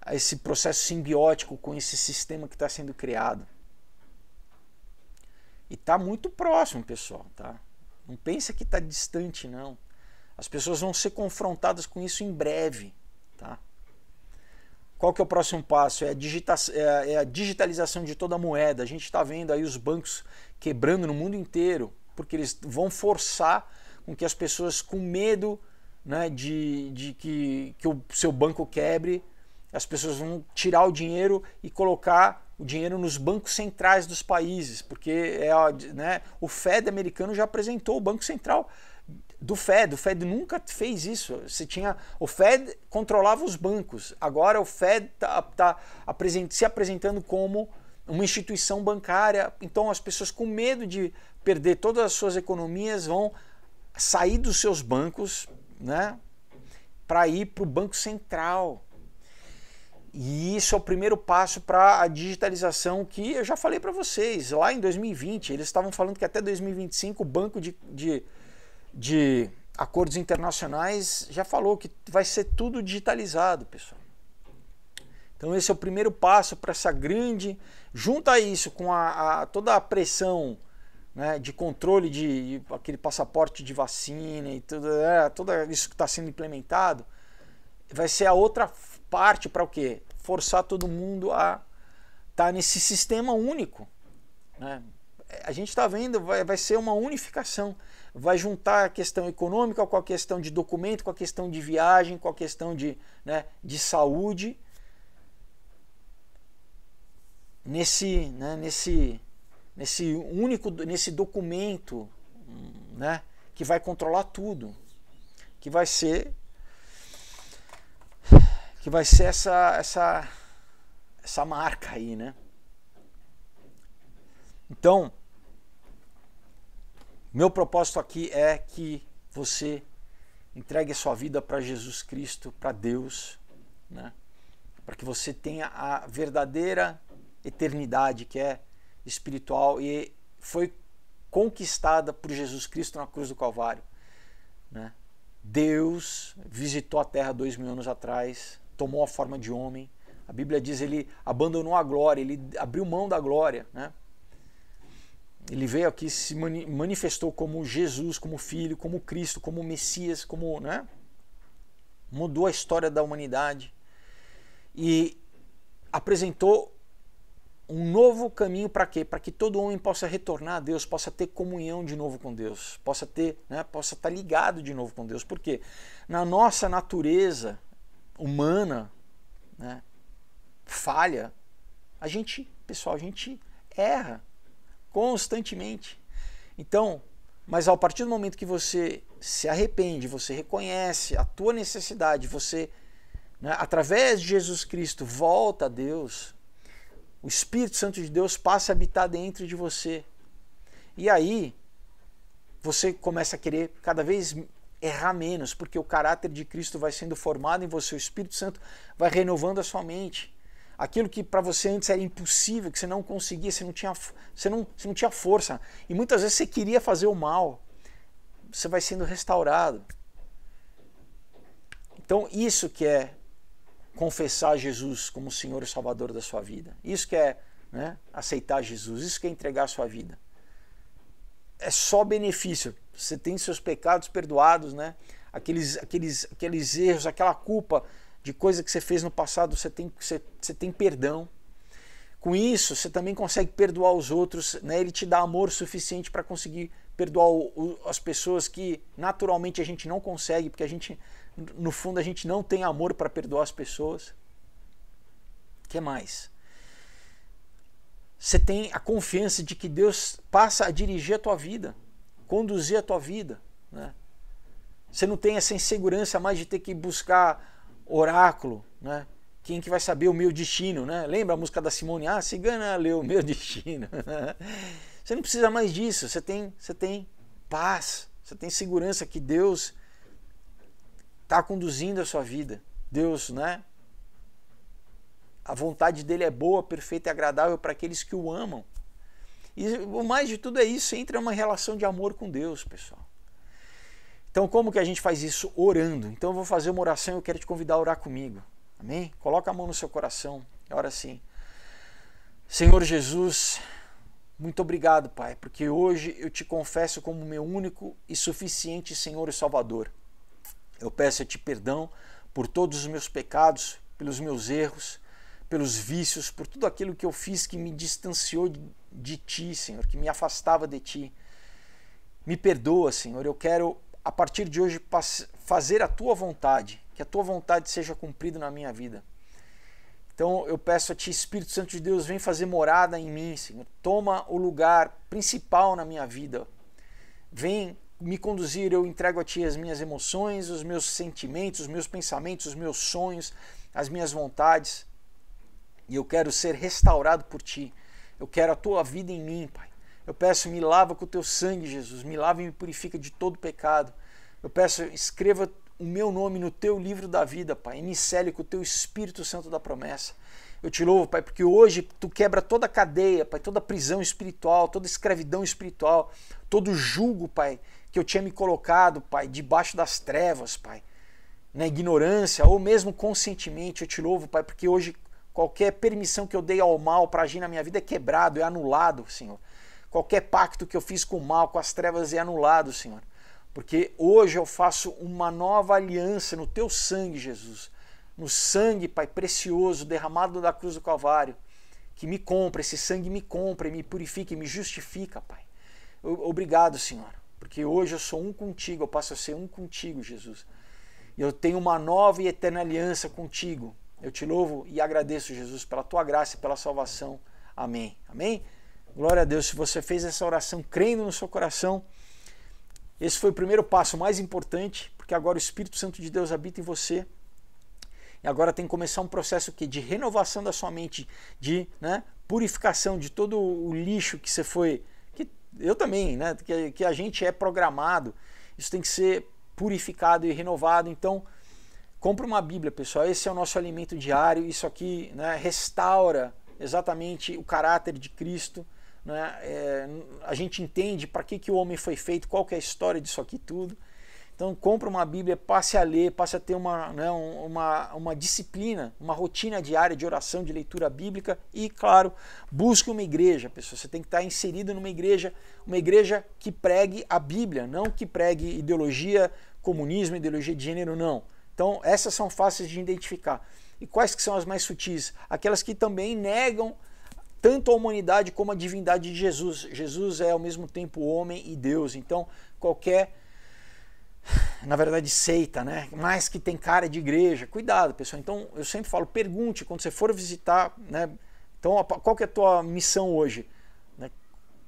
a esse processo simbiótico com esse sistema que está sendo criado. E tá muito próximo, pessoal, tá? Não pensa que tá distante, não. As pessoas vão ser confrontadas com isso em breve, tá? Qual que é o próximo passo? É a, digita é a é digitalização de toda a moeda. A gente está vendo aí os bancos quebrando no mundo inteiro, porque eles vão forçar com que as pessoas com medo né, de, de que, que o seu banco quebre, as pessoas vão tirar o dinheiro e colocar o dinheiro nos bancos centrais dos países, porque é, né, o Fed americano já apresentou o Banco Central do Fed. O Fed nunca fez isso. Você tinha o Fed controlava os bancos. Agora o Fed está tá, tá se apresentando como uma instituição bancária. Então as pessoas com medo de perder todas as suas economias vão sair dos seus bancos, né, para ir para o banco central. E isso é o primeiro passo para a digitalização que eu já falei para vocês. Lá em 2020, eles estavam falando que até 2025 o Banco de, de, de Acordos Internacionais já falou que vai ser tudo digitalizado, pessoal. Então esse é o primeiro passo para essa grande... Junta isso com a, a toda a pressão né, de controle de, de, aquele passaporte de vacina e tudo, é, né, tudo isso que está sendo implementado, vai ser a outra parte para o quê? Forçar todo mundo a estar tá nesse sistema único. Né? A gente está vendo, vai, vai ser uma unificação. Vai juntar a questão econômica com a questão de documento, com a questão de viagem, com a questão de, né, de saúde. Nesse, né, nesse, nesse único, nesse documento né, que vai controlar tudo, que vai ser que vai ser essa, essa, essa marca aí, né? Então, meu propósito aqui é que você entregue a sua vida para Jesus Cristo, para Deus, né? para que você tenha a verdadeira eternidade que é espiritual e foi conquistada por Jesus Cristo na cruz do Calvário. Né? Deus visitou a terra dois mil anos atrás tomou a forma de homem. A Bíblia diz ele abandonou a glória, ele abriu mão da glória, né? Ele veio aqui, se manifestou como Jesus, como Filho, como Cristo, como Messias, como, né? Mudou a história da humanidade e apresentou um novo caminho para quê? Para que todo homem possa retornar a Deus, possa ter comunhão de novo com Deus, possa ter, né, possa estar tá ligado de novo com Deus. Por quê? Na nossa natureza humana, né, falha, a gente, pessoal, a gente erra constantemente. Então, mas a partir do momento que você se arrepende, você reconhece a tua necessidade, você, né, através de Jesus Cristo, volta a Deus, o Espírito Santo de Deus passa a habitar dentro de você. E aí, você começa a querer cada vez errar menos, porque o caráter de Cristo vai sendo formado em você, o Espírito Santo vai renovando a sua mente. Aquilo que para você antes era impossível, que você não conseguia, você não, tinha, você, não, você não tinha força. E muitas vezes você queria fazer o mal. Você vai sendo restaurado. Então, isso que é confessar Jesus como Senhor e Salvador da sua vida. Isso que é né, aceitar Jesus, isso que é entregar a sua vida. É só benefício você tem seus pecados perdoados, né? Aqueles, aqueles, aqueles erros, aquela culpa de coisa que você fez no passado, você tem, você, você tem perdão. Com isso, você também consegue perdoar os outros, né? Ele te dá amor suficiente para conseguir perdoar o, o, as pessoas que naturalmente a gente não consegue, porque a gente, no fundo, a gente não tem amor para perdoar as pessoas. O que mais? Você tem a confiança de que Deus passa a dirigir a tua vida conduzir a tua vida. Né? Você não tem essa insegurança mais de ter que buscar oráculo, né? Quem que vai saber o meu destino, né? Lembra a música da Simone? Ah, cigana leu o meu destino. Né? você não precisa mais disso. Você tem, você tem paz. Você tem segurança que Deus está conduzindo a sua vida. Deus, né? A vontade dele é boa, perfeita e agradável para aqueles que o amam. E o mais de tudo é isso, entra uma relação de amor com Deus, pessoal. Então, como que a gente faz isso? Orando. Então, eu vou fazer uma oração e eu quero te convidar a orar comigo. Amém? Coloca a mão no seu coração. Ora assim. Senhor Jesus, muito obrigado, Pai, porque hoje eu te confesso como meu único e suficiente Senhor e Salvador. Eu peço a Ti perdão por todos os meus pecados, pelos meus erros pelos vícios, por tudo aquilo que eu fiz que me distanciou de, ti, Senhor, que me afastava de ti. Me perdoa, Senhor. Eu quero, a partir de hoje, fazer a tua vontade, que a tua vontade seja cumprida na minha vida. Então eu peço a Ti, Espírito Santo de Deus, vem fazer morada em mim, Senhor. Toma o lugar principal na minha vida. Vem me conduzir, eu entrego a Ti as minhas emoções, os meus sentimentos, os meus pensamentos, os meus sonhos, as minhas vontades. E eu quero ser restaurado por ti. Eu quero a tua vida em mim, Pai. Eu peço, me lava com o teu sangue, Jesus. Me lava e me purifica de todo pecado. Eu peço, escreva o meu nome no teu livro da vida, Pai. E me cele com o teu Espírito Santo da promessa. Eu te louvo, Pai, porque hoje tu quebra toda a cadeia, Pai, toda a prisão espiritual, toda a escravidão espiritual, todo o julgo, Pai, que eu tinha me colocado, Pai, debaixo das trevas, Pai, na ignorância ou mesmo conscientemente. Eu te louvo, Pai, porque hoje Qualquer permissão que eu dei ao mal para agir na minha vida é quebrado, é anulado, Senhor. Qualquer pacto que eu fiz com o mal, com as trevas, é anulado, Senhor. Porque hoje eu faço uma nova aliança no teu sangue, Jesus. No sangue, Pai precioso, derramado da cruz do Calvário, que me compra, esse sangue me compra, me purifica e me justifica, Pai. Obrigado, Senhor, porque hoje eu sou um contigo, eu passo a ser um contigo, Jesus. E eu tenho uma nova e eterna aliança contigo, eu te louvo e agradeço, Jesus, pela tua graça e pela salvação. Amém. Amém? Glória a Deus. Se você fez essa oração crendo no seu coração, esse foi o primeiro passo mais importante, porque agora o Espírito Santo de Deus habita em você. E agora tem que começar um processo que de renovação da sua mente, de né, purificação de todo o lixo que você foi, que eu também, né, que, que a gente é programado. Isso tem que ser purificado e renovado. Então, Compre uma Bíblia, pessoal. Esse é o nosso alimento diário. Isso aqui né, restaura exatamente o caráter de Cristo. Né? É, a gente entende para que, que o homem foi feito, qual que é a história disso aqui tudo. Então, compre uma Bíblia, passe a ler, passe a ter uma, né, uma, uma disciplina, uma rotina diária de oração, de leitura bíblica e, claro, busque uma igreja, pessoal. Você tem que estar inserido numa igreja, uma igreja que pregue a Bíblia, não que pregue ideologia comunismo, ideologia de gênero, não. Então, essas são fáceis de identificar. E quais que são as mais sutis? Aquelas que também negam tanto a humanidade como a divindade de Jesus. Jesus é ao mesmo tempo homem e Deus. Então, qualquer na verdade, seita, né? Mais que tem cara de igreja. Cuidado, pessoal. Então, eu sempre falo, pergunte quando você for visitar, né? Então, qual que é a tua missão hoje? Né?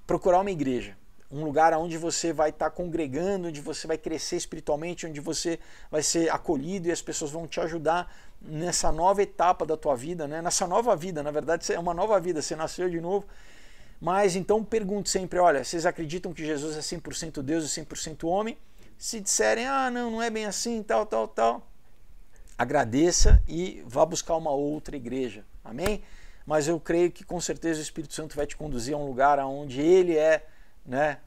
Procurar uma igreja um lugar onde você vai estar tá congregando, onde você vai crescer espiritualmente, onde você vai ser acolhido e as pessoas vão te ajudar nessa nova etapa da tua vida, né? nessa nova vida. Na verdade, é uma nova vida, você nasceu de novo. Mas então pergunto sempre: olha, vocês acreditam que Jesus é 100% Deus e 100% homem? Se disserem, ah, não, não é bem assim, tal, tal, tal, agradeça e vá buscar uma outra igreja. Amém? Mas eu creio que com certeza o Espírito Santo vai te conduzir a um lugar onde ele é né,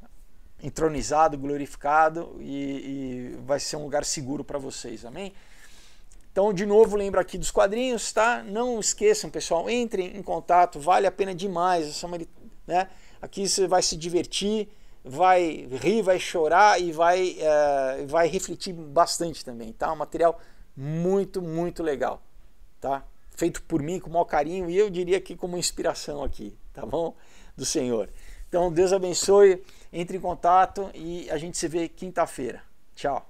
entronizado, glorificado e, e vai ser um lugar seguro para vocês, amém? Então, de novo, lembra aqui dos quadrinhos, tá? Não esqueçam, pessoal, entrem em contato, vale a pena demais. Né? Aqui você vai se divertir, vai rir, vai chorar e vai, é, vai refletir bastante também, tá? Um material muito, muito legal, tá? Feito por mim com o maior carinho e eu diria que como inspiração aqui, tá bom? Do Senhor. Então, Deus abençoe, entre em contato e a gente se vê quinta-feira. Tchau.